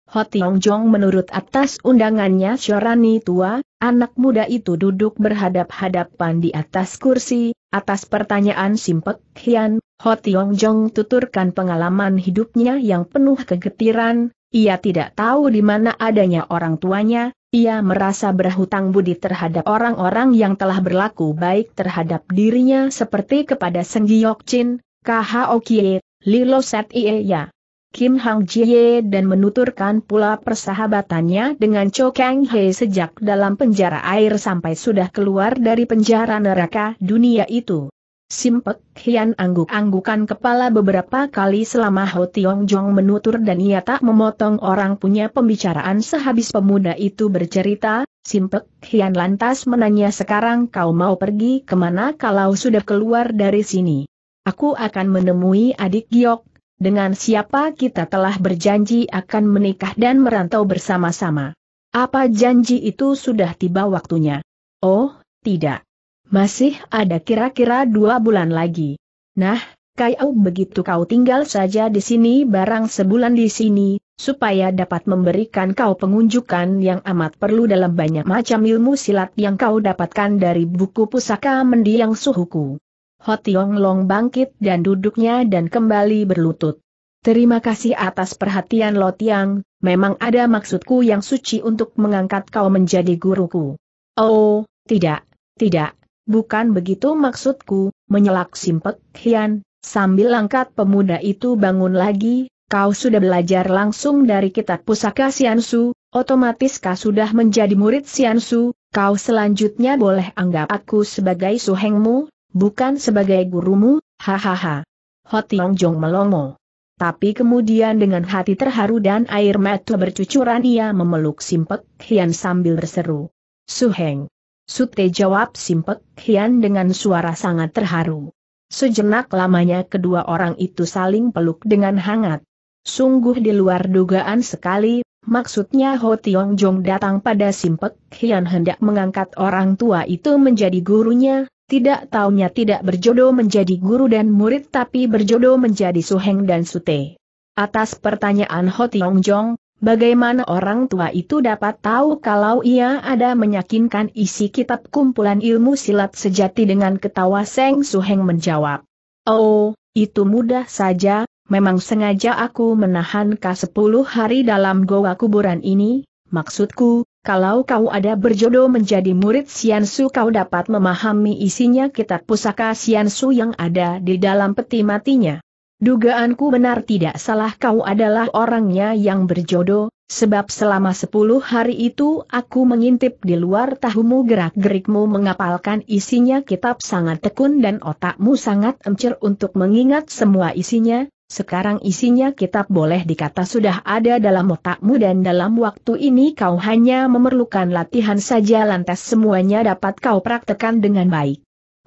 Tiong Jong menurut atas undangannya Syorani tua, anak muda itu duduk berhadap-hadapan di atas kursi, atas pertanyaan Simpek Hian, Tiong Jong tuturkan pengalaman hidupnya yang penuh kegetiran, ia tidak tahu di mana adanya orang tuanya, ia merasa berhutang budi terhadap orang-orang yang telah berlaku baik terhadap dirinya seperti kepada Seng Giyok Chin, K.H.O. Kie, Lilo Set Ie Ya. Kim Hang Jie dan menuturkan pula persahabatannya dengan Cho Kang He sejak dalam penjara air sampai sudah keluar dari penjara neraka dunia itu. Simpek Hian angguk-anggukan kepala beberapa kali selama Ho Tiong Jong menutur dan ia tak memotong orang punya pembicaraan sehabis pemuda itu bercerita, Simpek Hian lantas menanya sekarang kau mau pergi kemana kalau sudah keluar dari sini. Aku akan menemui adik Giok, dengan siapa kita telah berjanji akan menikah dan merantau bersama-sama. Apa janji itu sudah tiba waktunya? Oh, tidak. Masih ada kira-kira dua bulan lagi. Nah, kau begitu kau tinggal saja di sini barang sebulan di sini, supaya dapat memberikan kau pengunjukan yang amat perlu dalam banyak macam ilmu silat yang kau dapatkan dari buku pusaka mendiang suhuku. Hotiong Long bangkit dan duduknya dan kembali berlutut. Terima kasih atas perhatian Lotiang, memang ada maksudku yang suci untuk mengangkat kau menjadi guruku. Oh, tidak, tidak, Bukan begitu maksudku, menyelak Simpek Hian, sambil angkat pemuda itu bangun lagi, kau sudah belajar langsung dari kitab pusaka Siansu, otomatis kau sudah menjadi murid Siansu, kau selanjutnya boleh anggap aku sebagai suhengmu, bukan sebagai gurumu, hahaha. Hotiong Jong melongo. Tapi kemudian dengan hati terharu dan air mata bercucuran ia memeluk Simpek Hian sambil berseru. Suheng. Sute jawab Simpek Hian dengan suara sangat terharu. Sejenak lamanya kedua orang itu saling peluk dengan hangat. Sungguh di luar dugaan sekali, maksudnya Ho Tiong Jong datang pada Simpek Hian hendak mengangkat orang tua itu menjadi gurunya, tidak taunya tidak berjodoh menjadi guru dan murid tapi berjodoh menjadi suheng dan sute. Atas pertanyaan Ho Tiong Jong, Bagaimana orang tua itu dapat tahu kalau ia ada menyakinkan isi kitab kumpulan ilmu silat sejati dengan ketawa Seng Suheng menjawab. Oh, itu mudah saja, memang sengaja aku menahan k sepuluh hari dalam goa kuburan ini, maksudku, kalau kau ada berjodoh menjadi murid Su, kau dapat memahami isinya kitab pusaka Su yang ada di dalam peti matinya. Dugaanku benar tidak salah kau adalah orangnya yang berjodoh, sebab selama sepuluh hari itu aku mengintip di luar tahumu gerak-gerikmu mengapalkan isinya kitab sangat tekun dan otakmu sangat encer untuk mengingat semua isinya, sekarang isinya kitab boleh dikata sudah ada dalam otakmu dan dalam waktu ini kau hanya memerlukan latihan saja lantas semuanya dapat kau praktekan dengan baik.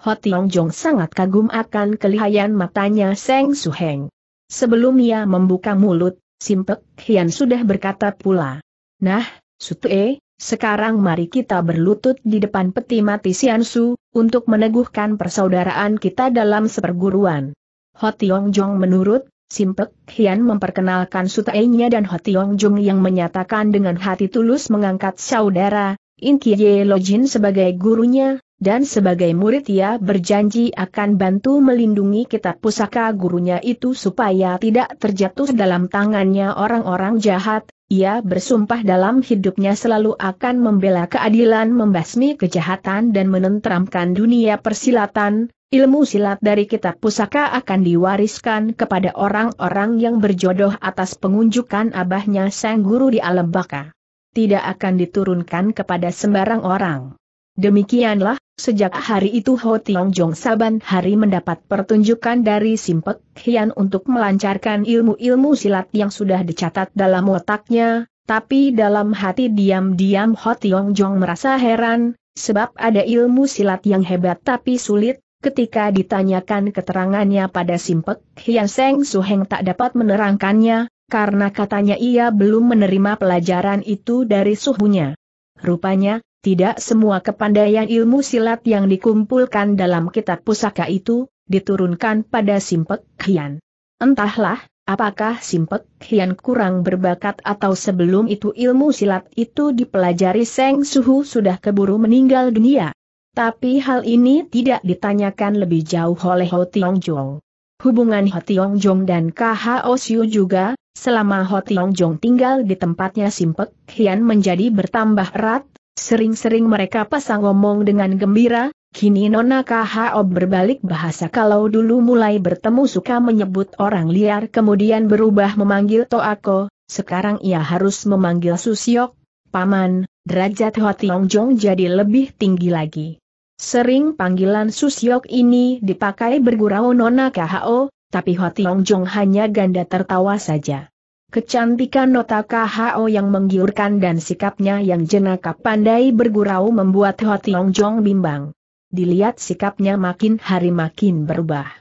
Ho Tiong Jong sangat kagum akan kelihayan matanya Seng Su Heng. Sebelum ia membuka mulut, Simpek Hian sudah berkata pula. Nah, Tue, sekarang mari kita berlutut di depan peti mati Siansu, untuk meneguhkan persaudaraan kita dalam seperguruan. Ho Tiong Jong menurut, Simpek Hian memperkenalkan E-nya dan Ho Tiong Jong yang menyatakan dengan hati tulus mengangkat saudara, In Kie Lojin sebagai gurunya, dan sebagai murid ia berjanji akan bantu melindungi kitab pusaka gurunya itu supaya tidak terjatuh dalam tangannya orang-orang jahat, ia bersumpah dalam hidupnya selalu akan membela keadilan membasmi kejahatan dan menenteramkan dunia persilatan, ilmu silat dari kitab pusaka akan diwariskan kepada orang-orang yang berjodoh atas pengunjukan abahnya sang guru di alam baka. Tidak akan diturunkan kepada sembarang orang. Demikianlah, Sejak hari itu Ho Tiong Jong saban hari mendapat pertunjukan dari Simpek Hian untuk melancarkan ilmu-ilmu silat yang sudah dicatat dalam otaknya, tapi dalam hati diam-diam Ho Tiong Jong merasa heran, sebab ada ilmu silat yang hebat tapi sulit, ketika ditanyakan keterangannya pada Simpek Hian Seng Suheng tak dapat menerangkannya, karena katanya ia belum menerima pelajaran itu dari suhunya. Rupanya, tidak semua kepandaian ilmu silat yang dikumpulkan dalam kitab pusaka itu, diturunkan pada Simpek Hian. Entahlah, apakah Simpek Hian kurang berbakat atau sebelum itu ilmu silat itu dipelajari Seng Suhu sudah keburu meninggal dunia. Tapi hal ini tidak ditanyakan lebih jauh oleh Ho Tiong Jong. Hubungan Ho Tiong Jong dan KHO Siu juga, selama Ho Tiong Jong tinggal di tempatnya Simpek Hian menjadi bertambah erat, Sering-sering mereka pasang omong dengan gembira, kini Nona KHO berbalik bahasa kalau dulu mulai bertemu suka menyebut orang liar kemudian berubah memanggil Toako, sekarang ia harus memanggil Susiok, Paman, derajat Hotiongjong jadi lebih tinggi lagi. Sering panggilan Susiok ini dipakai bergurau Nona KHO, tapi Hotiongjong hanya ganda tertawa saja. Kecantikan nota KHO yang menggiurkan dan sikapnya yang jenaka pandai bergurau membuat Ho Tiong Jong bimbang. Dilihat sikapnya makin hari makin berubah.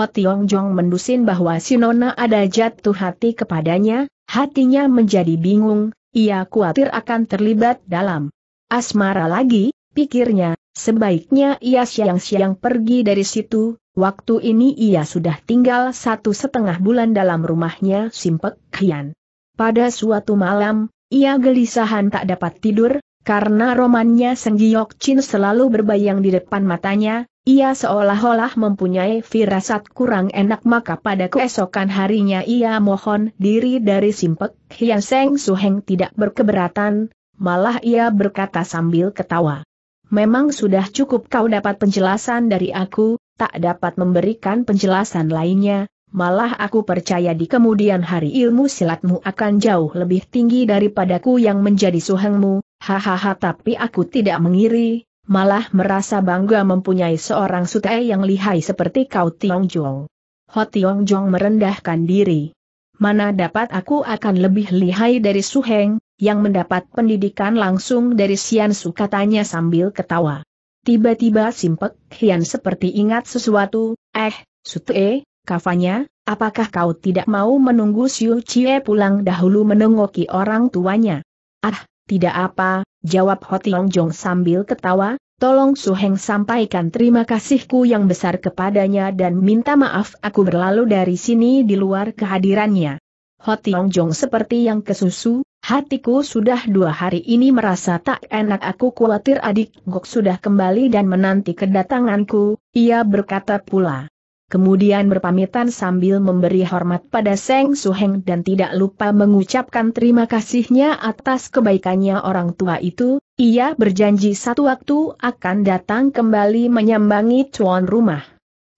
Ho Tiong Jong mendusin bahwa si Nona ada jatuh hati kepadanya, hatinya menjadi bingung, ia khawatir akan terlibat dalam asmara lagi, pikirnya, sebaiknya ia siang-siang pergi dari situ, Waktu ini ia sudah tinggal satu setengah bulan dalam rumahnya Simpek Hian. Pada suatu malam, ia gelisahan tak dapat tidur, karena romannya Seng Giok Chin selalu berbayang di depan matanya, ia seolah-olah mempunyai firasat kurang enak maka pada keesokan harinya ia mohon diri dari Simpek Hian Seng Suheng tidak berkeberatan, malah ia berkata sambil ketawa. Memang sudah cukup kau dapat penjelasan dari aku, tak dapat memberikan penjelasan lainnya, malah aku percaya di kemudian hari ilmu silatmu akan jauh lebih tinggi daripadaku yang menjadi suhengmu, hahaha tapi aku tidak mengiri, malah merasa bangga mempunyai seorang sutai yang lihai seperti kau Tiong Jong. Ho Tiong Jong merendahkan diri. Mana dapat aku akan lebih lihai dari Suheng, yang mendapat pendidikan langsung dari Sian Su katanya sambil ketawa. Tiba-tiba Simpek Hian seperti ingat sesuatu, eh, Sute, kafanya, apakah kau tidak mau menunggu Siu Cie pulang dahulu menengoki orang tuanya? Ah, tidak apa, jawab Hotiong Jong sambil ketawa, tolong Su Heng sampaikan terima kasihku yang besar kepadanya dan minta maaf aku berlalu dari sini di luar kehadirannya. Hotiong Jong seperti yang kesusu, Hatiku sudah dua hari ini merasa tak enak aku khawatir adik Gok sudah kembali dan menanti kedatanganku, ia berkata pula. Kemudian berpamitan sambil memberi hormat pada Seng Suheng dan tidak lupa mengucapkan terima kasihnya atas kebaikannya orang tua itu, ia berjanji satu waktu akan datang kembali menyambangi tuan rumah.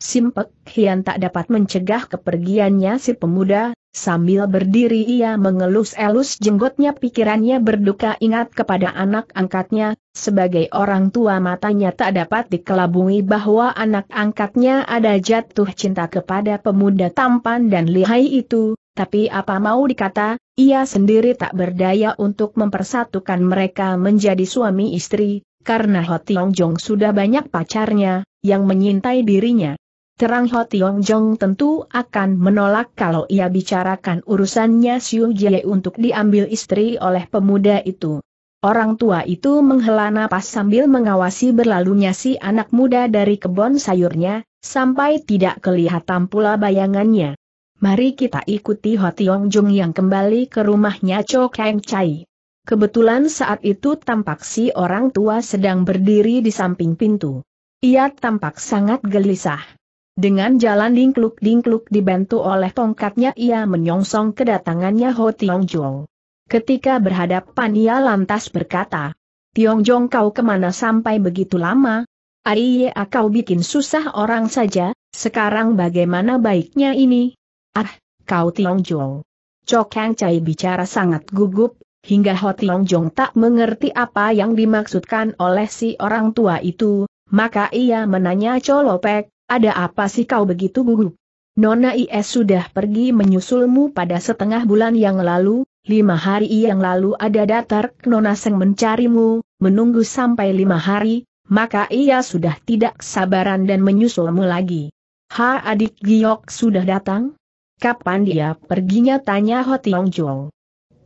Simpek Hian tak dapat mencegah kepergiannya si pemuda, Sambil berdiri ia mengelus-elus jenggotnya pikirannya berduka ingat kepada anak angkatnya, sebagai orang tua matanya tak dapat dikelabui bahwa anak angkatnya ada jatuh cinta kepada pemuda tampan dan lihai itu, tapi apa mau dikata, ia sendiri tak berdaya untuk mempersatukan mereka menjadi suami istri, karena Ho Tiong Jong sudah banyak pacarnya, yang menyintai dirinya. Terang Ho Tiong Jong tentu akan menolak kalau ia bicarakan urusannya Siu Jie untuk diambil istri oleh pemuda itu. Orang tua itu menghela napas sambil mengawasi berlalunya si anak muda dari kebon sayurnya, sampai tidak kelihatan pula bayangannya. Mari kita ikuti Ho Tiong Jong yang kembali ke rumahnya Cho Kang Chai. Kebetulan saat itu tampak si orang tua sedang berdiri di samping pintu. Ia tampak sangat gelisah. Dengan jalan dingkluk-dingkluk dibantu oleh tongkatnya ia menyongsong kedatangannya Ho Tiong Jong. Ketika berhadapan ia lantas berkata, Tiong Jong kau kemana sampai begitu lama? Aie kau bikin susah orang saja, sekarang bagaimana baiknya ini? Ah, kau Tiong Jong. Cok Kang Cai bicara sangat gugup, hingga Ho Tiong Jong tak mengerti apa yang dimaksudkan oleh si orang tua itu, maka ia menanya Cholopek. Ada apa sih kau begitu gugup? Nona IS sudah pergi menyusulmu pada setengah bulan yang lalu, lima hari yang lalu ada datar Nona Seng mencarimu, menunggu sampai lima hari, maka ia sudah tidak sabaran dan menyusulmu lagi. Ha adik Giok sudah datang? Kapan dia perginya tanya Ho Tiong Jong.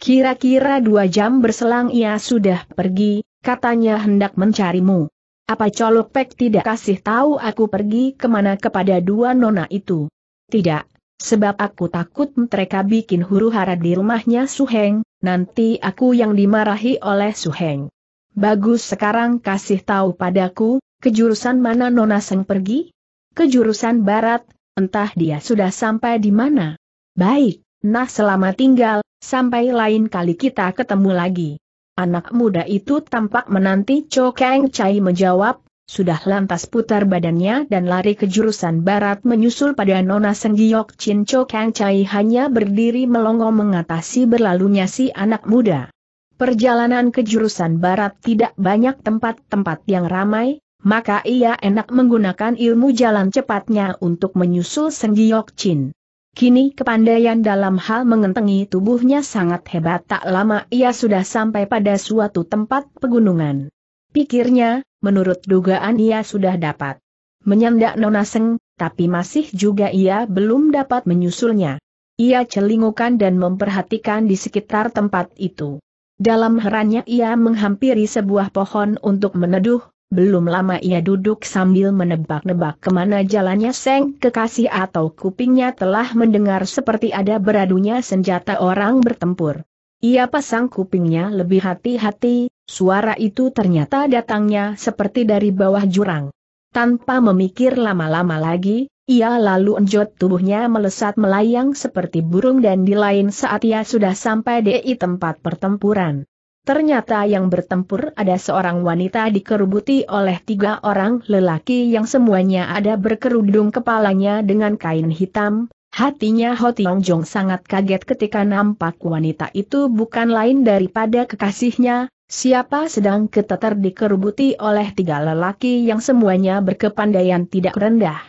Kira-kira dua jam berselang ia sudah pergi, katanya hendak mencarimu. Apa Colok Pek tidak kasih tahu aku pergi kemana kepada dua nona itu? Tidak, sebab aku takut mereka bikin huru hara di rumahnya Suheng, nanti aku yang dimarahi oleh Suheng. Bagus sekarang kasih tahu padaku, kejurusan mana Nona Seng pergi? Kejurusan barat, entah dia sudah sampai di mana. Baik, nah selama tinggal, sampai lain kali kita ketemu lagi. Anak muda itu tampak menanti Cho Kang Chai menjawab, sudah lantas putar badannya dan lari ke jurusan barat menyusul pada Nona Senggiok Chin Cho Kang Chai hanya berdiri melongo mengatasi berlalunya si anak muda. Perjalanan ke jurusan barat tidak banyak tempat-tempat yang ramai, maka ia enak menggunakan ilmu jalan cepatnya untuk menyusul Senggiok Chin. Kini kepandaian dalam hal mengentengi tubuhnya sangat hebat tak lama ia sudah sampai pada suatu tempat pegunungan. Pikirnya, menurut dugaan ia sudah dapat menyandak nonaseng, tapi masih juga ia belum dapat menyusulnya. Ia celingukan dan memperhatikan di sekitar tempat itu. Dalam herannya ia menghampiri sebuah pohon untuk meneduh, belum lama ia duduk sambil menebak-nebak kemana jalannya Seng Kekasih atau kupingnya telah mendengar seperti ada beradunya senjata orang bertempur. Ia pasang kupingnya lebih hati-hati, suara itu ternyata datangnya seperti dari bawah jurang. Tanpa memikir lama-lama lagi, ia lalu enjot tubuhnya melesat melayang seperti burung dan di lain saat ia sudah sampai di tempat pertempuran. Ternyata yang bertempur ada seorang wanita dikerubuti oleh tiga orang lelaki yang semuanya ada berkerudung kepalanya dengan kain hitam. Hatinya Ho Tiong Jong sangat kaget ketika nampak wanita itu bukan lain daripada kekasihnya, siapa sedang keteter dikerubuti oleh tiga lelaki yang semuanya berkepandaian tidak rendah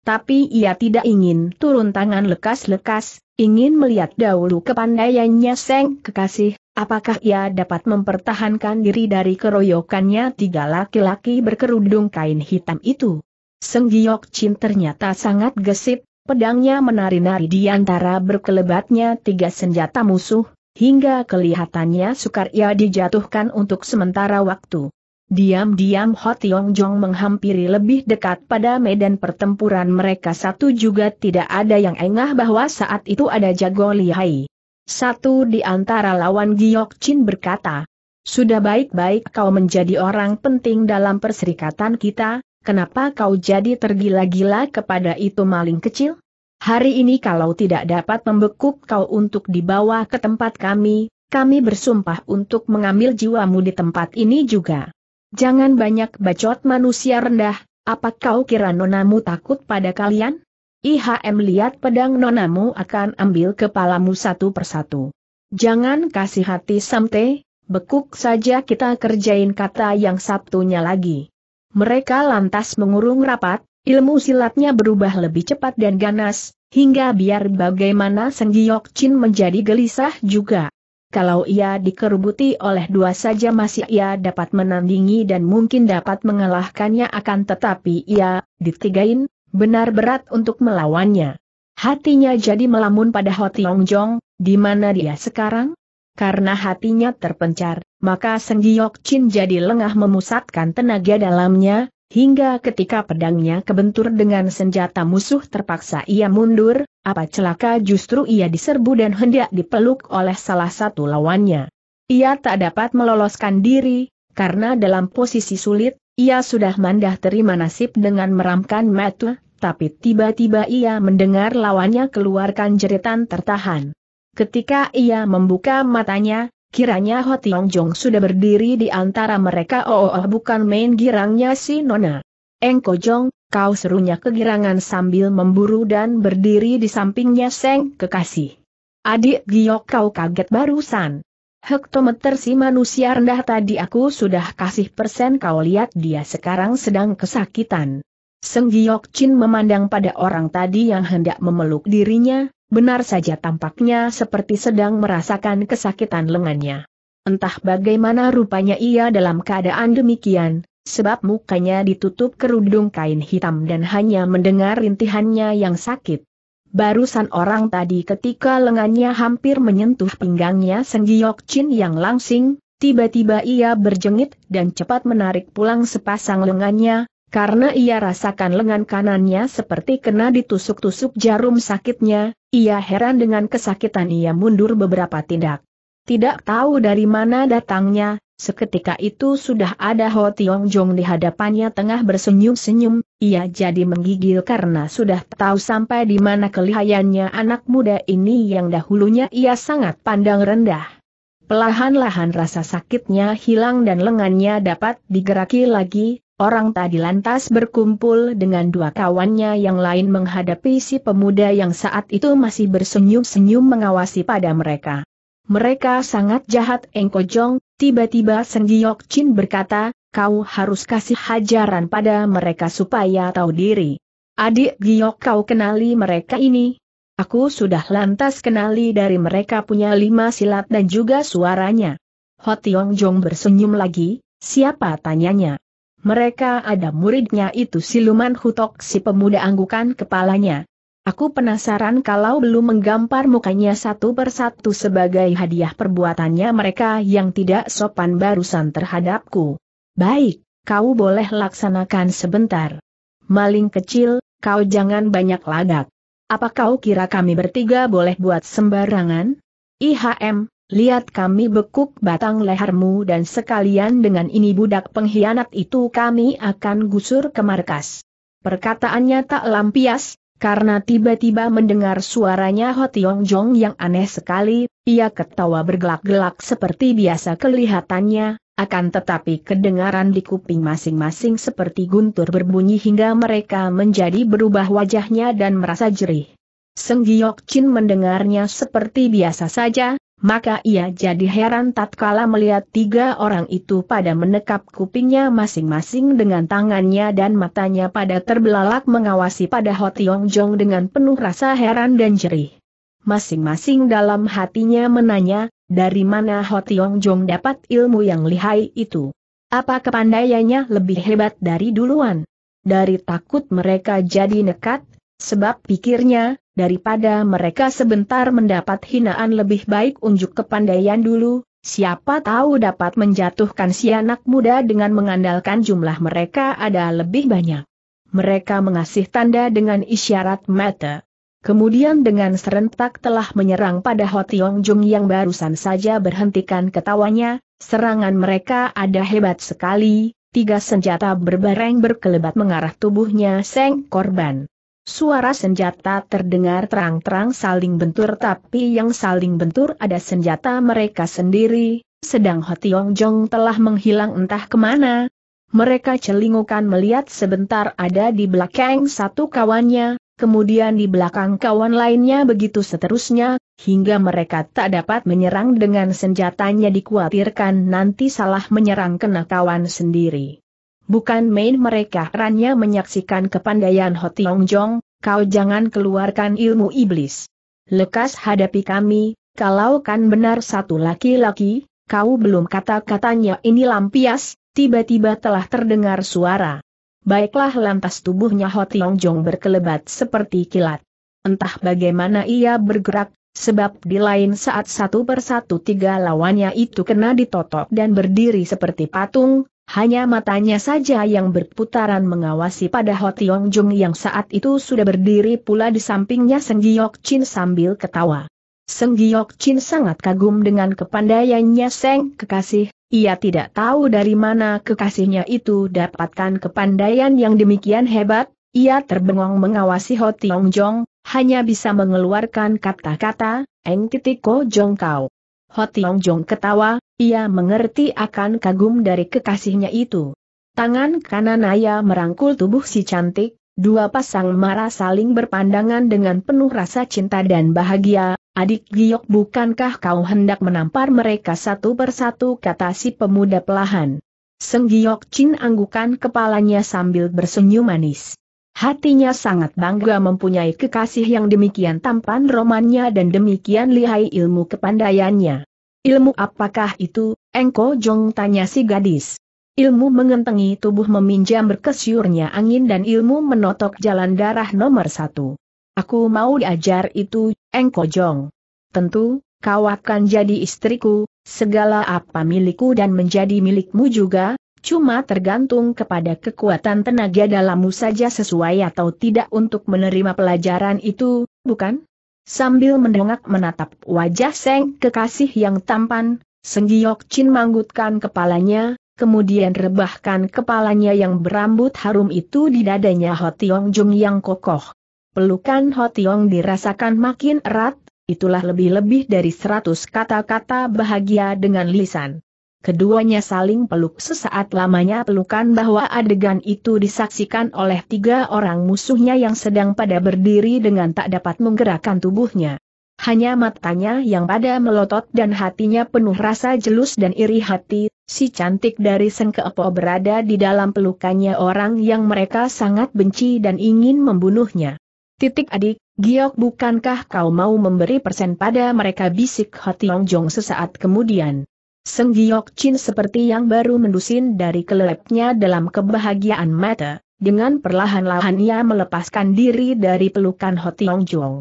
tapi ia tidak ingin turun tangan lekas-lekas, ingin melihat dahulu kepandaiannya Seng Kekasih, apakah ia dapat mempertahankan diri dari keroyokannya tiga laki-laki berkerudung kain hitam itu. Seng Giok Chin ternyata sangat gesit, pedangnya menari-nari di antara berkelebatnya tiga senjata musuh, hingga kelihatannya sukar ia dijatuhkan untuk sementara waktu. Diam-diam Ho Tiong Jong menghampiri lebih dekat pada medan pertempuran mereka satu juga tidak ada yang engah bahwa saat itu ada jago lihai. Satu di antara lawan Giok Chin berkata, Sudah baik-baik kau menjadi orang penting dalam perserikatan kita, kenapa kau jadi tergila-gila kepada itu maling kecil? Hari ini kalau tidak dapat membekuk kau untuk dibawa ke tempat kami, kami bersumpah untuk mengambil jiwamu di tempat ini juga. Jangan banyak bacot manusia rendah, apa kau kira nonamu takut pada kalian? IHM lihat pedang nonamu akan ambil kepalamu satu persatu. Jangan kasih hati samte, bekuk saja kita kerjain kata yang Sabtunya lagi. Mereka lantas mengurung rapat, ilmu silatnya berubah lebih cepat dan ganas, hingga biar bagaimana Senggiok Chin menjadi gelisah juga kalau ia dikerubuti oleh dua saja masih ia dapat menandingi dan mungkin dapat mengalahkannya akan tetapi ia, ditigain, benar berat untuk melawannya. Hatinya jadi melamun pada Hotiong Jong, di mana dia sekarang? Karena hatinya terpencar, maka Seng Giok Chin jadi lengah memusatkan tenaga dalamnya, Hingga ketika pedangnya kebentur dengan senjata musuh terpaksa ia mundur, apa celaka justru ia diserbu dan hendak dipeluk oleh salah satu lawannya. Ia tak dapat meloloskan diri, karena dalam posisi sulit, ia sudah mandah terima nasib dengan meramkan mata, tapi tiba-tiba ia mendengar lawannya keluarkan jeritan tertahan. Ketika ia membuka matanya, Kiranya Ho Tiong Jong sudah berdiri di antara mereka oh, oh, oh bukan main girangnya si Nona. Engko Jong, kau serunya kegirangan sambil memburu dan berdiri di sampingnya Seng kekasih. Adik Giok kau kaget barusan. Hektometer si manusia rendah tadi aku sudah kasih persen kau lihat dia sekarang sedang kesakitan. Seng Giok Chin memandang pada orang tadi yang hendak memeluk dirinya, Benar saja tampaknya seperti sedang merasakan kesakitan lengannya. Entah bagaimana rupanya ia dalam keadaan demikian, sebab mukanya ditutup kerudung kain hitam dan hanya mendengar rintihannya yang sakit. Barusan orang tadi ketika lengannya hampir menyentuh pinggangnya Senggiok Chin yang langsing, tiba-tiba ia berjengit dan cepat menarik pulang sepasang lengannya, karena ia rasakan lengan kanannya seperti kena ditusuk-tusuk jarum sakitnya, ia heran dengan kesakitan ia mundur beberapa tindak. Tidak tahu dari mana datangnya, seketika itu sudah ada Ho Tiong Jong di hadapannya tengah bersenyum-senyum, ia jadi menggigil karena sudah tahu sampai di mana kelihayannya anak muda ini yang dahulunya ia sangat pandang rendah. Pelahan-lahan rasa sakitnya hilang dan lengannya dapat digeraki lagi, Orang tadi lantas berkumpul dengan dua kawannya yang lain menghadapi si pemuda yang saat itu masih bersenyum-senyum mengawasi pada mereka. Mereka sangat jahat Engko Jong, tiba-tiba Senjiok Chin berkata, kau harus kasih hajaran pada mereka supaya tahu diri. Adik giok kau kenali mereka ini? Aku sudah lantas kenali dari mereka punya lima silat dan juga suaranya. Hotiong Jong bersenyum lagi, siapa tanyanya? Mereka ada muridnya itu siluman hutok si pemuda anggukan kepalanya. Aku penasaran kalau belum menggampar mukanya satu persatu sebagai hadiah perbuatannya mereka yang tidak sopan barusan terhadapku. Baik, kau boleh laksanakan sebentar. Maling kecil, kau jangan banyak lagak. Apa kau kira kami bertiga boleh buat sembarangan? IHM, Lihat kami bekuk batang lehermu dan sekalian dengan ini budak pengkhianat itu kami akan gusur ke markas. Perkataannya tak lampias, karena tiba-tiba mendengar suaranya Hotiong Jong yang aneh sekali, ia ketawa bergelak-gelak seperti biasa kelihatannya, akan tetapi kedengaran di kuping masing-masing seperti guntur berbunyi hingga mereka menjadi berubah wajahnya dan merasa jerih. Seng Giok Chin mendengarnya seperti biasa saja, maka ia jadi heran tatkala melihat tiga orang itu pada menekap kupingnya masing-masing dengan tangannya dan matanya pada terbelalak mengawasi pada Ho Tiong Jong dengan penuh rasa heran dan jerih. Masing-masing dalam hatinya menanya, dari mana Ho Tiong Jong dapat ilmu yang lihai itu? Apa kepandaiannya lebih hebat dari duluan? Dari takut mereka jadi nekat, Sebab pikirnya, daripada mereka sebentar mendapat hinaan lebih baik unjuk kepandaian dulu, siapa tahu dapat menjatuhkan si anak muda dengan mengandalkan jumlah mereka ada lebih banyak. Mereka mengasih tanda dengan isyarat mata. Kemudian dengan serentak telah menyerang pada Ho Tiong Jung yang barusan saja berhentikan ketawanya, serangan mereka ada hebat sekali, tiga senjata berbareng berkelebat mengarah tubuhnya Seng Korban. Suara senjata terdengar terang-terang saling bentur tapi yang saling bentur ada senjata mereka sendiri, sedang Hotiong Jong telah menghilang entah kemana. Mereka celingukan melihat sebentar ada di belakang satu kawannya, kemudian di belakang kawan lainnya begitu seterusnya, hingga mereka tak dapat menyerang dengan senjatanya dikhawatirkan nanti salah menyerang kena kawan sendiri. Bukan main mereka rannya menyaksikan kepandaian Ho Tiong Jong, kau jangan keluarkan ilmu iblis. Lekas hadapi kami, kalau kan benar satu laki-laki, kau belum kata-katanya ini lampias, tiba-tiba telah terdengar suara. Baiklah lantas tubuhnya Ho Tiong Jong berkelebat seperti kilat. Entah bagaimana ia bergerak, sebab di lain saat satu persatu tiga lawannya itu kena ditotok dan berdiri seperti patung, hanya matanya saja yang berputaran mengawasi pada Ho Tiong Jung yang saat itu sudah berdiri pula di sampingnya Seng Giok Chin sambil ketawa. Seng Giok Chin sangat kagum dengan kepandaiannya Seng Kekasih, ia tidak tahu dari mana kekasihnya itu dapatkan kepandaian yang demikian hebat, ia terbengong mengawasi Ho Tiong Jung, hanya bisa mengeluarkan kata-kata, Eng Titiko jong kau. Ho Tiong Jong ketawa, ia mengerti akan kagum dari kekasihnya itu. Tangan kanan ayah merangkul tubuh si cantik, dua pasang mara saling berpandangan dengan penuh rasa cinta dan bahagia, adik giok bukankah kau hendak menampar mereka satu persatu kata si pemuda pelahan. Seng Giok Chin anggukan kepalanya sambil bersenyum manis. Hatinya sangat bangga mempunyai kekasih yang demikian tampan romannya dan demikian lihai ilmu kepandaiannya. Ilmu apakah itu, Engko Jong tanya si gadis. Ilmu mengentengi tubuh meminjam berkesyurnya angin dan ilmu menotok jalan darah nomor satu. Aku mau diajar itu, Engko Jong. Tentu, kau akan jadi istriku, segala apa milikku dan menjadi milikmu juga, cuma tergantung kepada kekuatan tenaga dalammu saja sesuai atau tidak untuk menerima pelajaran itu, bukan? Sambil mendongak menatap wajah Seng kekasih yang tampan, Senggiyok Chin manggutkan kepalanya, kemudian rebahkan kepalanya yang berambut harum itu di dadanya Ho Tiong Jung yang kokoh. Pelukan Ho Tiong dirasakan makin erat, itulah lebih-lebih dari seratus kata-kata bahagia dengan lisan. Keduanya saling peluk sesaat lamanya pelukan bahwa adegan itu disaksikan oleh tiga orang musuhnya yang sedang pada berdiri dengan tak dapat menggerakkan tubuhnya. Hanya matanya yang pada melotot dan hatinya penuh rasa jelus dan iri hati, si cantik dari Sengkeepo berada di dalam pelukannya orang yang mereka sangat benci dan ingin membunuhnya. Titik adik, Giok bukankah kau mau memberi persen pada mereka bisik Hotiong Jong sesaat kemudian. Seng Giok Chin seperti yang baru mendusin dari kelelepnya dalam kebahagiaan mata, dengan perlahan-lahan ia melepaskan diri dari pelukan Ho Tiong Jong.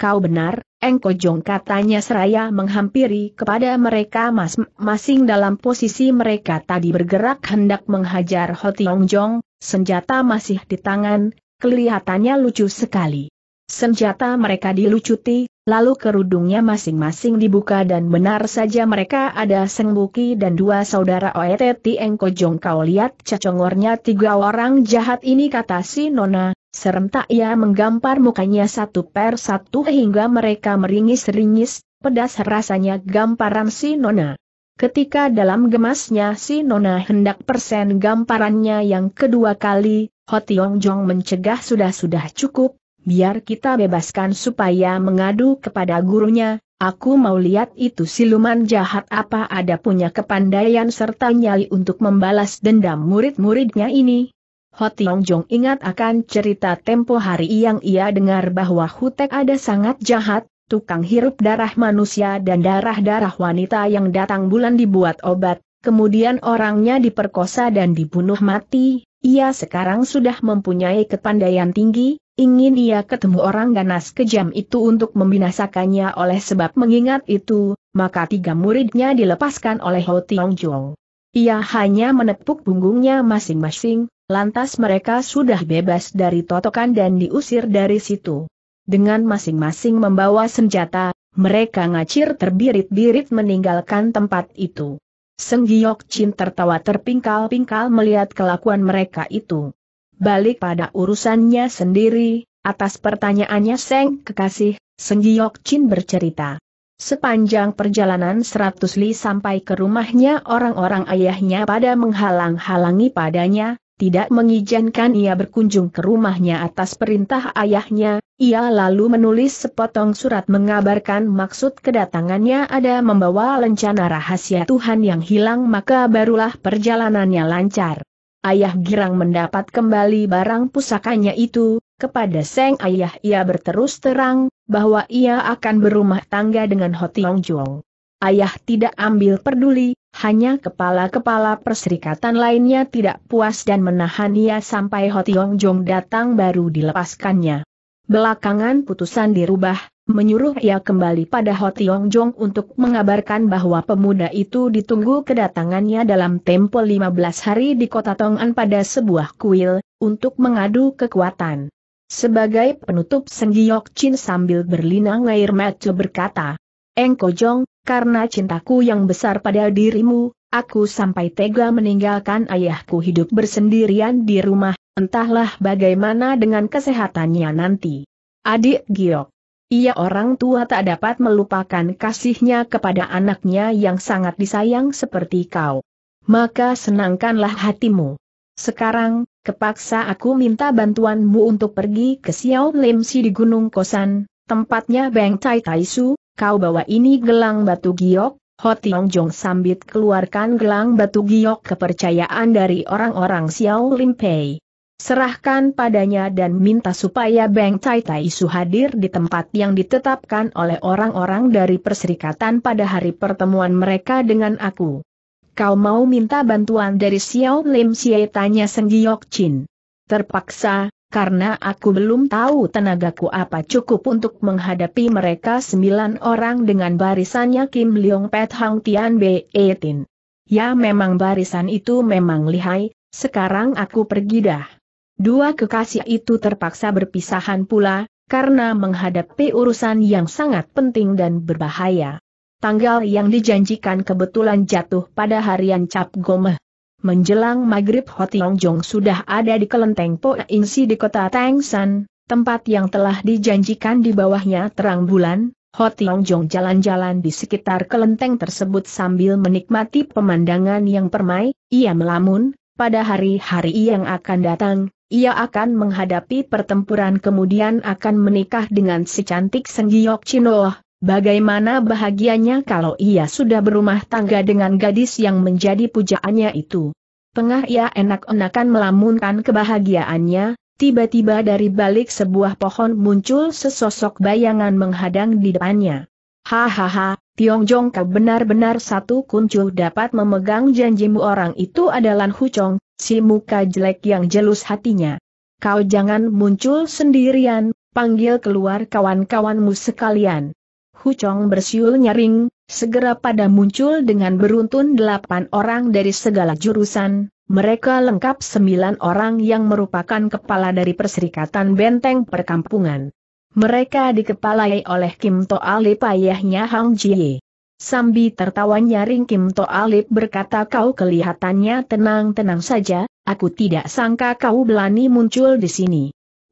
Kau benar, Engko Jong katanya seraya menghampiri kepada mereka masing-masing dalam posisi mereka tadi bergerak hendak menghajar Ho Tiong Jong, senjata masih di tangan, kelihatannya lucu sekali. Senjata mereka dilucuti, lalu kerudungnya masing-masing dibuka dan benar saja mereka ada Seng Buki dan dua saudara Oet Tieng Kojong kau lihat cacongornya tiga orang jahat ini kata si Nona, serentak ia menggampar mukanya satu per satu hingga mereka meringis-ringis, pedas rasanya gamparan si Nona. Ketika dalam gemasnya si Nona hendak persen gamparannya yang kedua kali, Ho Tiong Jong mencegah sudah-sudah cukup, biar kita bebaskan supaya mengadu kepada gurunya, aku mau lihat itu siluman jahat apa ada punya kepandaian serta nyali untuk membalas dendam murid-muridnya ini. Hotiong Jong ingat akan cerita tempo hari yang ia dengar bahwa Hutek ada sangat jahat, tukang hirup darah manusia dan darah-darah wanita yang datang bulan dibuat obat, kemudian orangnya diperkosa dan dibunuh mati, ia sekarang sudah mempunyai kepandaian tinggi, ingin ia ketemu orang ganas kejam itu untuk membinasakannya oleh sebab mengingat itu, maka tiga muridnya dilepaskan oleh Ho Tiong Jong. Ia hanya menepuk punggungnya masing-masing, lantas mereka sudah bebas dari totokan dan diusir dari situ. Dengan masing-masing membawa senjata, mereka ngacir terbirit-birit meninggalkan tempat itu. Seng Giok Chin tertawa terpingkal-pingkal melihat kelakuan mereka itu. Balik pada urusannya sendiri, atas pertanyaannya Seng Kekasih, Seng Giok Chin bercerita. Sepanjang perjalanan seratus li sampai ke rumahnya orang-orang ayahnya pada menghalang-halangi padanya, tidak mengizinkan ia berkunjung ke rumahnya atas perintah ayahnya, ia lalu menulis sepotong surat mengabarkan maksud kedatangannya ada membawa lencana rahasia Tuhan yang hilang maka barulah perjalanannya lancar. Ayah Girang mendapat kembali barang pusakanya itu, kepada Seng Ayah ia berterus terang, bahwa ia akan berumah tangga dengan Hotiong Jong. Ayah tidak ambil peduli, hanya kepala-kepala perserikatan lainnya tidak puas dan menahan ia sampai Hotiong Jong datang baru dilepaskannya. Belakangan putusan dirubah, menyuruh ia kembali pada Ho Tiong Jong untuk mengabarkan bahwa pemuda itu ditunggu kedatangannya dalam tempo 15 hari di kota Tongan pada sebuah kuil, untuk mengadu kekuatan. Sebagai penutup Senggiyok Chin sambil berlinang air mata berkata, Engko Jong, karena cintaku yang besar pada dirimu, aku sampai tega meninggalkan ayahku hidup bersendirian di rumah, Entahlah bagaimana dengan kesehatannya nanti. Adik Giok. Ia orang tua tak dapat melupakan kasihnya kepada anaknya yang sangat disayang seperti kau. Maka senangkanlah hatimu. Sekarang, kepaksa aku minta bantuanmu untuk pergi ke Xiao Limsi di Gunung Kosan, tempatnya Beng Tai Su. kau bawa ini gelang batu giok, Ho Tiong Jong sambit keluarkan gelang batu giok kepercayaan dari orang-orang Xiao Limpei serahkan padanya dan minta supaya Beng Tai Tai Su hadir di tempat yang ditetapkan oleh orang-orang dari perserikatan pada hari pertemuan mereka dengan aku. Kau mau minta bantuan dari Xiao Lim Xie tanya Seng Giok Chin. Terpaksa, karena aku belum tahu tenagaku apa cukup untuk menghadapi mereka sembilan orang dengan barisannya Kim Leong Pet Hang Tian Be e Tin. Ya memang barisan itu memang lihai, sekarang aku pergi dah. Dua kekasih itu terpaksa berpisahan pula, karena menghadapi urusan yang sangat penting dan berbahaya. Tanggal yang dijanjikan kebetulan jatuh pada harian Cap Gomeh. Menjelang maghrib Hotiong Jong sudah ada di kelenteng Po Insi di kota San, tempat yang telah dijanjikan di bawahnya terang bulan, Ho Tiong Jong jalan-jalan di sekitar kelenteng tersebut sambil menikmati pemandangan yang permai, ia melamun, pada hari-hari yang akan datang, ia akan menghadapi pertempuran kemudian akan menikah dengan si cantik Senggiok Chinoh, bagaimana bahagianya kalau ia sudah berumah tangga dengan gadis yang menjadi pujaannya itu. Tengah ia enak-enakan melamunkan kebahagiaannya, tiba-tiba dari balik sebuah pohon muncul sesosok bayangan menghadang di depannya. Hahaha, Tiong Jong kau benar-benar satu kuncuh dapat memegang janjimu orang itu adalah Hu Chong, si muka jelek yang jelus hatinya. Kau jangan muncul sendirian, panggil keluar kawan-kawanmu sekalian. Hu Chong bersiul nyaring, segera pada muncul dengan beruntun delapan orang dari segala jurusan, mereka lengkap sembilan orang yang merupakan kepala dari Perserikatan Benteng Perkampungan. Mereka dikepalai oleh Kim To Alip ayahnya Hang Jie. Sambi tertawa nyaring Kim To Alip berkata kau kelihatannya tenang-tenang saja, aku tidak sangka kau belani muncul di sini.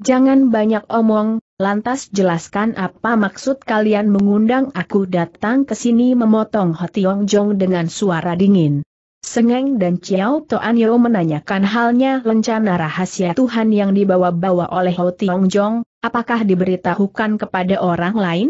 Jangan banyak omong, lantas jelaskan apa maksud kalian mengundang aku datang ke sini memotong Hotiong Jong dengan suara dingin. Sengeng dan Chiao Toanyo menanyakan halnya lencana rahasia Tuhan yang dibawa-bawa oleh Ho Tiong Jong, apakah diberitahukan kepada orang lain?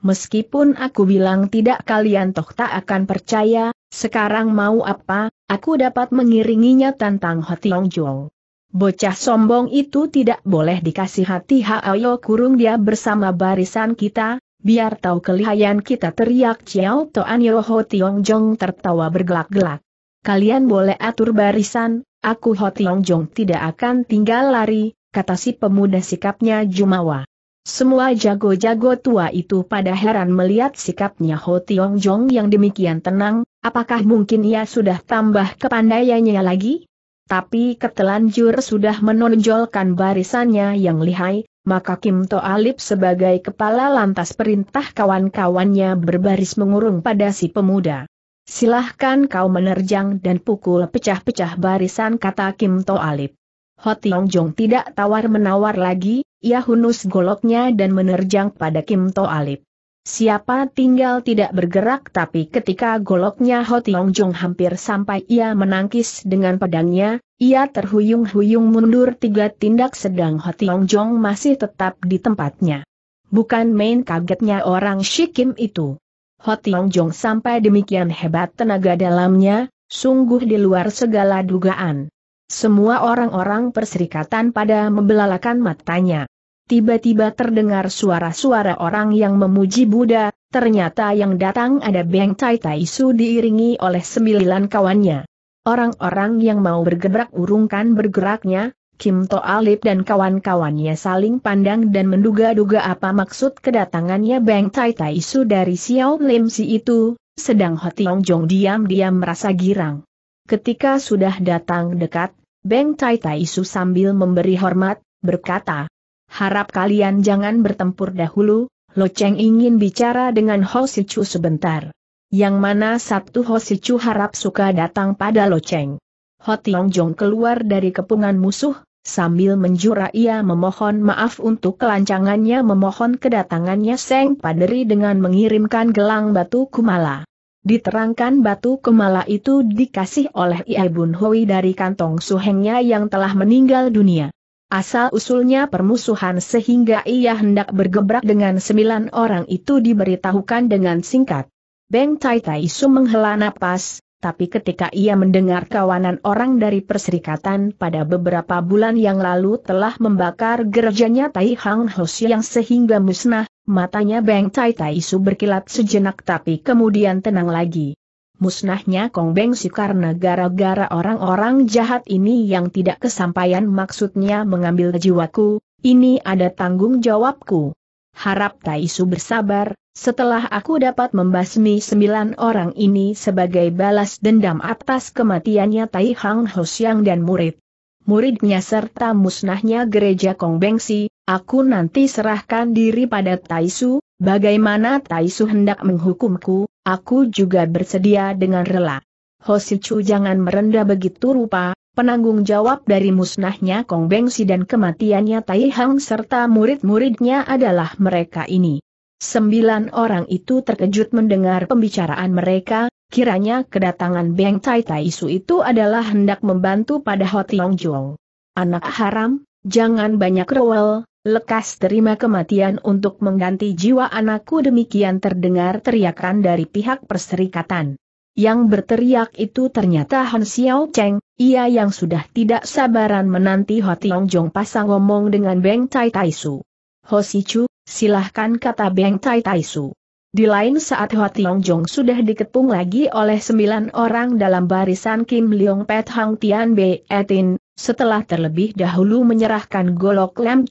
Meskipun aku bilang tidak kalian toh tak akan percaya, sekarang mau apa, aku dapat mengiringinya tentang Ho Tiong Jong. Bocah sombong itu tidak boleh dikasih hati ayo kurung dia bersama barisan kita, biar tahu kelihayan kita teriak Chiao Toanyo Ho Tiong Jong tertawa bergelak-gelak. Kalian boleh atur barisan, aku Ho Tiong Jong tidak akan tinggal lari, kata si pemuda sikapnya Jumawa. Semua jago-jago tua itu pada heran melihat sikapnya Ho Tiong Jong yang demikian tenang, apakah mungkin ia sudah tambah kepandaiannya lagi? Tapi ketelanjur sudah menonjolkan barisannya yang lihai, maka Kim To Alip sebagai kepala lantas perintah kawan-kawannya berbaris mengurung pada si pemuda. Silahkan kau menerjang dan pukul pecah-pecah barisan kata Kim To Alip. Hotiong Jong tidak tawar-menawar lagi, ia hunus goloknya dan menerjang pada Kim To Alip. Siapa tinggal tidak bergerak tapi ketika goloknya Hotiong Jong hampir sampai ia menangkis dengan pedangnya, ia terhuyung-huyung mundur tiga tindak sedang Hotiong Jong masih tetap di tempatnya. Bukan main kagetnya orang Shikim itu. Hot Tiong Jong sampai demikian hebat tenaga dalamnya, sungguh di luar segala dugaan. Semua orang-orang perserikatan pada membelalakan matanya. Tiba-tiba terdengar suara-suara orang yang memuji Buddha, ternyata yang datang ada Beng Tai Tai Su diiringi oleh sembilan kawannya. Orang-orang yang mau bergerak urungkan bergeraknya, Kim To Alip dan kawan-kawannya saling pandang dan menduga-duga apa maksud kedatangannya Beng Tai Tai Su dari Xiao Lim Si itu, sedang Ho Tiong Jong diam-diam merasa girang. Ketika sudah datang dekat, Beng Tai Tai Su sambil memberi hormat, berkata, Harap kalian jangan bertempur dahulu, Lo Cheng ingin bicara dengan Ho Si Chu sebentar. Yang mana Sabtu Ho Si Chu harap suka datang pada Lo Cheng. Ho Tiong Jong keluar dari kepungan musuh, Sambil menjura ia memohon maaf untuk kelancangannya memohon kedatangannya Seng Paderi dengan mengirimkan gelang batu kumala. Diterangkan batu kumala itu dikasih oleh Iaibun Hoi dari kantong suhengnya yang telah meninggal dunia. Asal-usulnya permusuhan sehingga ia hendak bergebrak dengan sembilan orang itu diberitahukan dengan singkat. Beng Tai Tai Su menghela napas, tapi ketika ia mendengar kawanan orang dari perserikatan pada beberapa bulan yang lalu telah membakar gerejanya Tai Hang Hos yang sehingga musnah, matanya Beng Tai Tai Su berkilat sejenak tapi kemudian tenang lagi. Musnahnya Kong Beng Su karena gara-gara orang-orang jahat ini yang tidak kesampaian maksudnya mengambil jiwaku, ini ada tanggung jawabku. Harap Tai Su bersabar, setelah aku dapat membasmi sembilan orang ini sebagai balas dendam atas kematiannya Tai Hang Hosiang dan murid muridnya serta musnahnya gereja Kongbengsi, aku nanti serahkan diri pada Taisu, bagaimana Taisu hendak menghukumku, aku juga bersedia dengan rela. Hosichu jangan merendah begitu rupa, penanggung jawab dari musnahnya Kongbengsi dan kematiannya Tai Hang serta murid-muridnya adalah mereka ini. Sembilan orang itu terkejut mendengar pembicaraan mereka, kiranya kedatangan Beng Tai Tai Su itu adalah hendak membantu pada Ho Tiong Jong. Anak haram, jangan banyak rewel, lekas terima kematian untuk mengganti jiwa anakku demikian terdengar teriakan dari pihak perserikatan. Yang berteriak itu ternyata Han Xiao Cheng, ia yang sudah tidak sabaran menanti Ho Tiong Jong pasang ngomong dengan Beng Tai Tai Su. Ho Si Chu, Silahkan kata Beng Tai Tai Su. Di lain saat Hua Tiong Jong sudah dikepung lagi oleh sembilan orang dalam barisan Kim Leong Pet Hang Tian Be Etin, setelah terlebih dahulu menyerahkan golok lem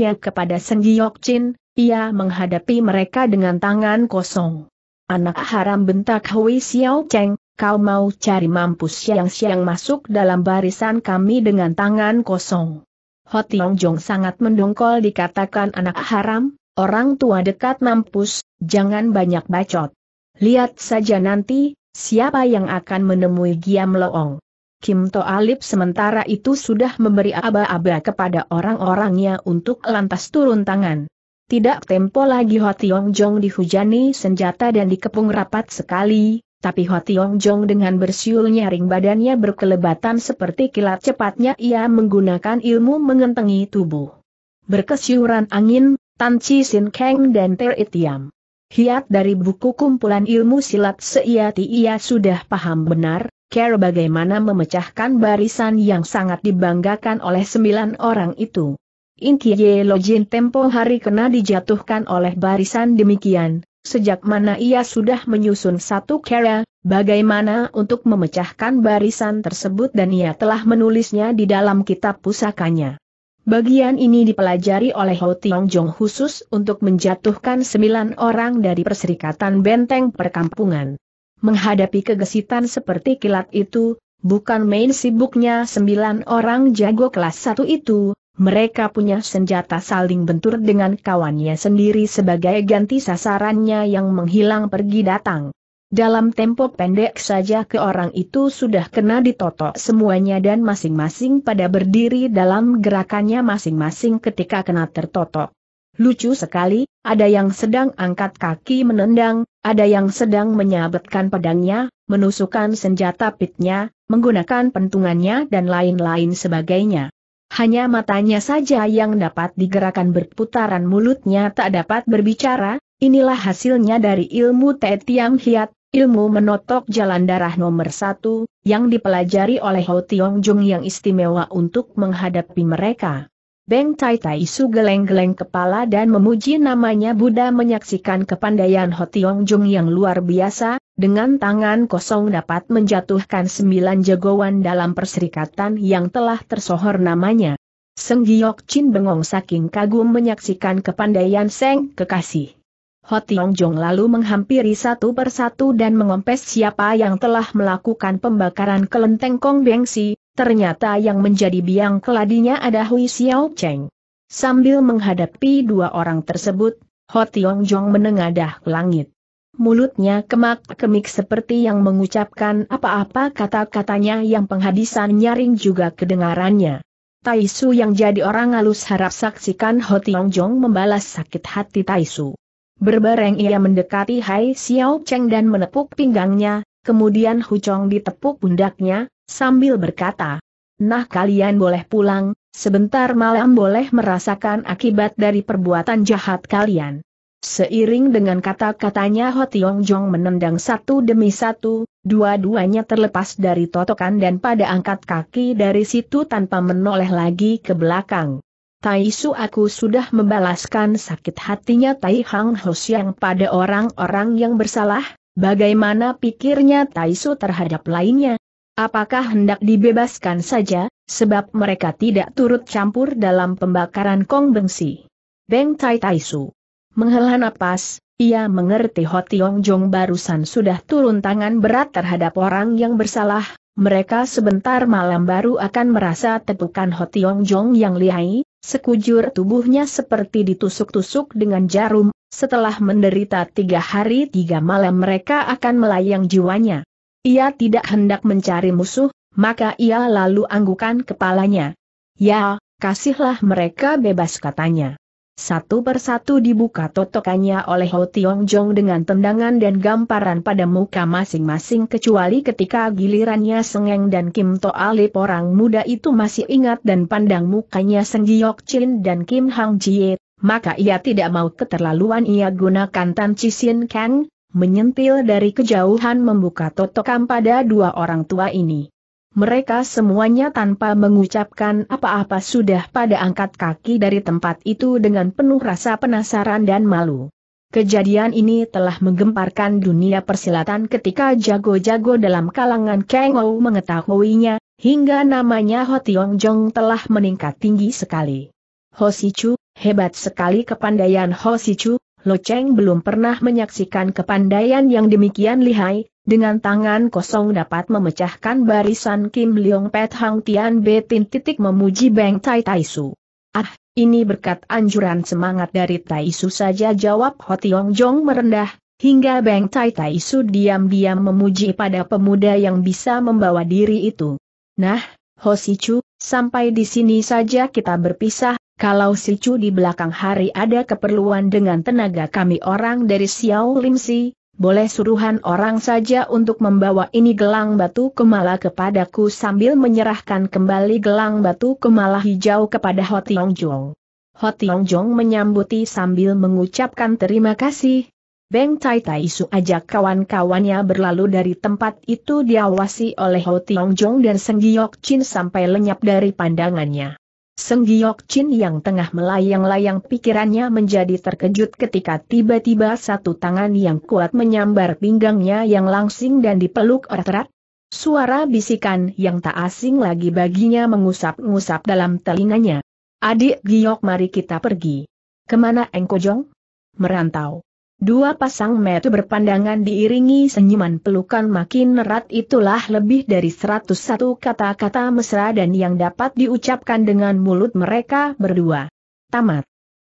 yang kepada Seng Giok Chin, ia menghadapi mereka dengan tangan kosong. Anak haram bentak Hui Xiao Cheng, kau mau cari mampus siang-siang masuk dalam barisan kami dengan tangan kosong. Hoti Yongjong Jong sangat mendongkol dikatakan anak haram, orang tua dekat mampus, jangan banyak bacot. Lihat saja nanti, siapa yang akan menemui Giam Loong. Kim To Alip sementara itu sudah memberi aba-aba kepada orang-orangnya untuk lantas turun tangan. Tidak tempo lagi Hoti Yongjong Jong dihujani senjata dan dikepung rapat sekali, tapi Ho Tiong Jong dengan bersiul nyaring badannya berkelebatan seperti kilat cepatnya ia menggunakan ilmu mengentengi tubuh. Berkesiuran angin, Tan Chi Sin Kang dan Ter Itiam. Hiat dari buku kumpulan ilmu silat seiati ia sudah paham benar, care bagaimana memecahkan barisan yang sangat dibanggakan oleh sembilan orang itu. Inkiye Lojin tempo hari kena dijatuhkan oleh barisan demikian, sejak mana ia sudah menyusun satu kera, bagaimana untuk memecahkan barisan tersebut dan ia telah menulisnya di dalam kitab pusakanya. Bagian ini dipelajari oleh Ho Tiong Jong khusus untuk menjatuhkan sembilan orang dari Perserikatan Benteng Perkampungan. Menghadapi kegesitan seperti kilat itu, bukan main sibuknya sembilan orang jago kelas satu itu, mereka punya senjata saling bentur dengan kawannya sendiri sebagai ganti sasarannya yang menghilang pergi datang. Dalam tempo pendek saja ke orang itu sudah kena ditotok semuanya dan masing-masing pada berdiri dalam gerakannya masing-masing ketika kena tertotok. Lucu sekali, ada yang sedang angkat kaki menendang, ada yang sedang menyabetkan pedangnya, menusukkan senjata pitnya, menggunakan pentungannya dan lain-lain sebagainya hanya matanya saja yang dapat digerakkan berputaran mulutnya tak dapat berbicara, inilah hasilnya dari ilmu tetiam Hiat, ilmu menotok jalan darah nomor satu, yang dipelajari oleh Ho Tiong Jung yang istimewa untuk menghadapi mereka. Beng Tai Tai Su geleng-geleng kepala dan memuji namanya Buddha menyaksikan kepandaian Ho Tiong Jung yang luar biasa, dengan tangan kosong dapat menjatuhkan sembilan jagoan dalam perserikatan yang telah tersohor namanya. Seng Giok Chin bengong saking kagum menyaksikan kepandaian Seng kekasih. Ho Tiong Jong lalu menghampiri satu persatu dan mengompes siapa yang telah melakukan pembakaran kelenteng Kong Bengsi, ternyata yang menjadi biang keladinya ada Hui Xiao Cheng. Sambil menghadapi dua orang tersebut, Ho Tiong Jong menengadah ke langit. Mulutnya kemak-kemik seperti yang mengucapkan apa-apa kata-katanya yang penghabisan nyaring juga kedengarannya. Taisu yang jadi orang halus harap saksikan Ho Tiong Jong membalas sakit hati Taisu. Berbareng ia mendekati Hai Xiao Cheng dan menepuk pinggangnya, kemudian Hu Chong ditepuk pundaknya, sambil berkata, Nah kalian boleh pulang, sebentar malam boleh merasakan akibat dari perbuatan jahat kalian. Seiring dengan kata-katanya Ho Tiong Jong menendang satu demi satu, dua-duanya terlepas dari totokan dan pada angkat kaki dari situ tanpa menoleh lagi ke belakang. Tai Su aku sudah membalaskan sakit hatinya Tai Hang Ho Siang pada orang-orang yang bersalah, bagaimana pikirnya Tai Su terhadap lainnya? Apakah hendak dibebaskan saja, sebab mereka tidak turut campur dalam pembakaran Kong Bengsi? Beng Tai Tai Su Menghela napas, ia mengerti Ho Tiong Jong barusan sudah turun tangan berat terhadap orang yang bersalah, mereka sebentar malam baru akan merasa tepukan Ho Tiong Jong yang lihai, sekujur tubuhnya seperti ditusuk-tusuk dengan jarum, setelah menderita tiga hari tiga malam mereka akan melayang jiwanya. Ia tidak hendak mencari musuh, maka ia lalu anggukan kepalanya. Ya, kasihlah mereka bebas katanya. Satu persatu dibuka totokannya oleh Ho Tiong Jong dengan tendangan dan gamparan pada muka masing-masing kecuali ketika gilirannya Sengeng dan Kim To Alip orang muda itu masih ingat dan pandang mukanya Seng Giok Chin dan Kim Hang Jie, maka ia tidak mau keterlaluan ia gunakan Tan Sin Kang, menyentil dari kejauhan membuka totokan pada dua orang tua ini mereka semuanya tanpa mengucapkan apa-apa sudah pada angkat kaki dari tempat itu dengan penuh rasa penasaran dan malu. Kejadian ini telah menggemparkan dunia persilatan ketika jago-jago dalam kalangan Kang Ou mengetahuinya, hingga namanya Ho Tiong Jong telah meningkat tinggi sekali. Ho Chu, hebat sekali kepandaian Ho Chu, Lo Cheng belum pernah menyaksikan kepandaian yang demikian lihai, dengan tangan kosong dapat memecahkan barisan Kim Leong Pet Hang Tian Betin titik memuji Beng Tai Tai Su. Ah, ini berkat anjuran semangat dari Tai Su saja jawab Ho Tiong Jong merendah, hingga Beng Tai Tai Su diam-diam memuji pada pemuda yang bisa membawa diri itu. Nah, Ho Si Chu, sampai di sini saja kita berpisah, kalau Si Chu di belakang hari ada keperluan dengan tenaga kami orang dari Xiao Lim Si, boleh suruhan orang saja untuk membawa ini gelang batu kemala kepadaku sambil menyerahkan kembali gelang batu kemala hijau kepada Hoti Tiong Jong. Ho Jong menyambuti sambil mengucapkan terima kasih. Beng Tai Tai Su ajak kawan-kawannya berlalu dari tempat itu diawasi oleh Hoti Jong dan Senggiok Chin sampai lenyap dari pandangannya. Seng Giok Chin yang tengah melayang-layang pikirannya menjadi terkejut ketika tiba-tiba satu tangan yang kuat menyambar pinggangnya yang langsing dan dipeluk erat-erat. Suara bisikan yang tak asing lagi baginya mengusap-ngusap dalam telinganya. Adik Giok mari kita pergi. Kemana Engkojong? Merantau. Dua pasang mata berpandangan diiringi senyuman pelukan makin erat itulah lebih dari 101 kata-kata mesra dan yang dapat diucapkan dengan mulut mereka berdua. Tamat.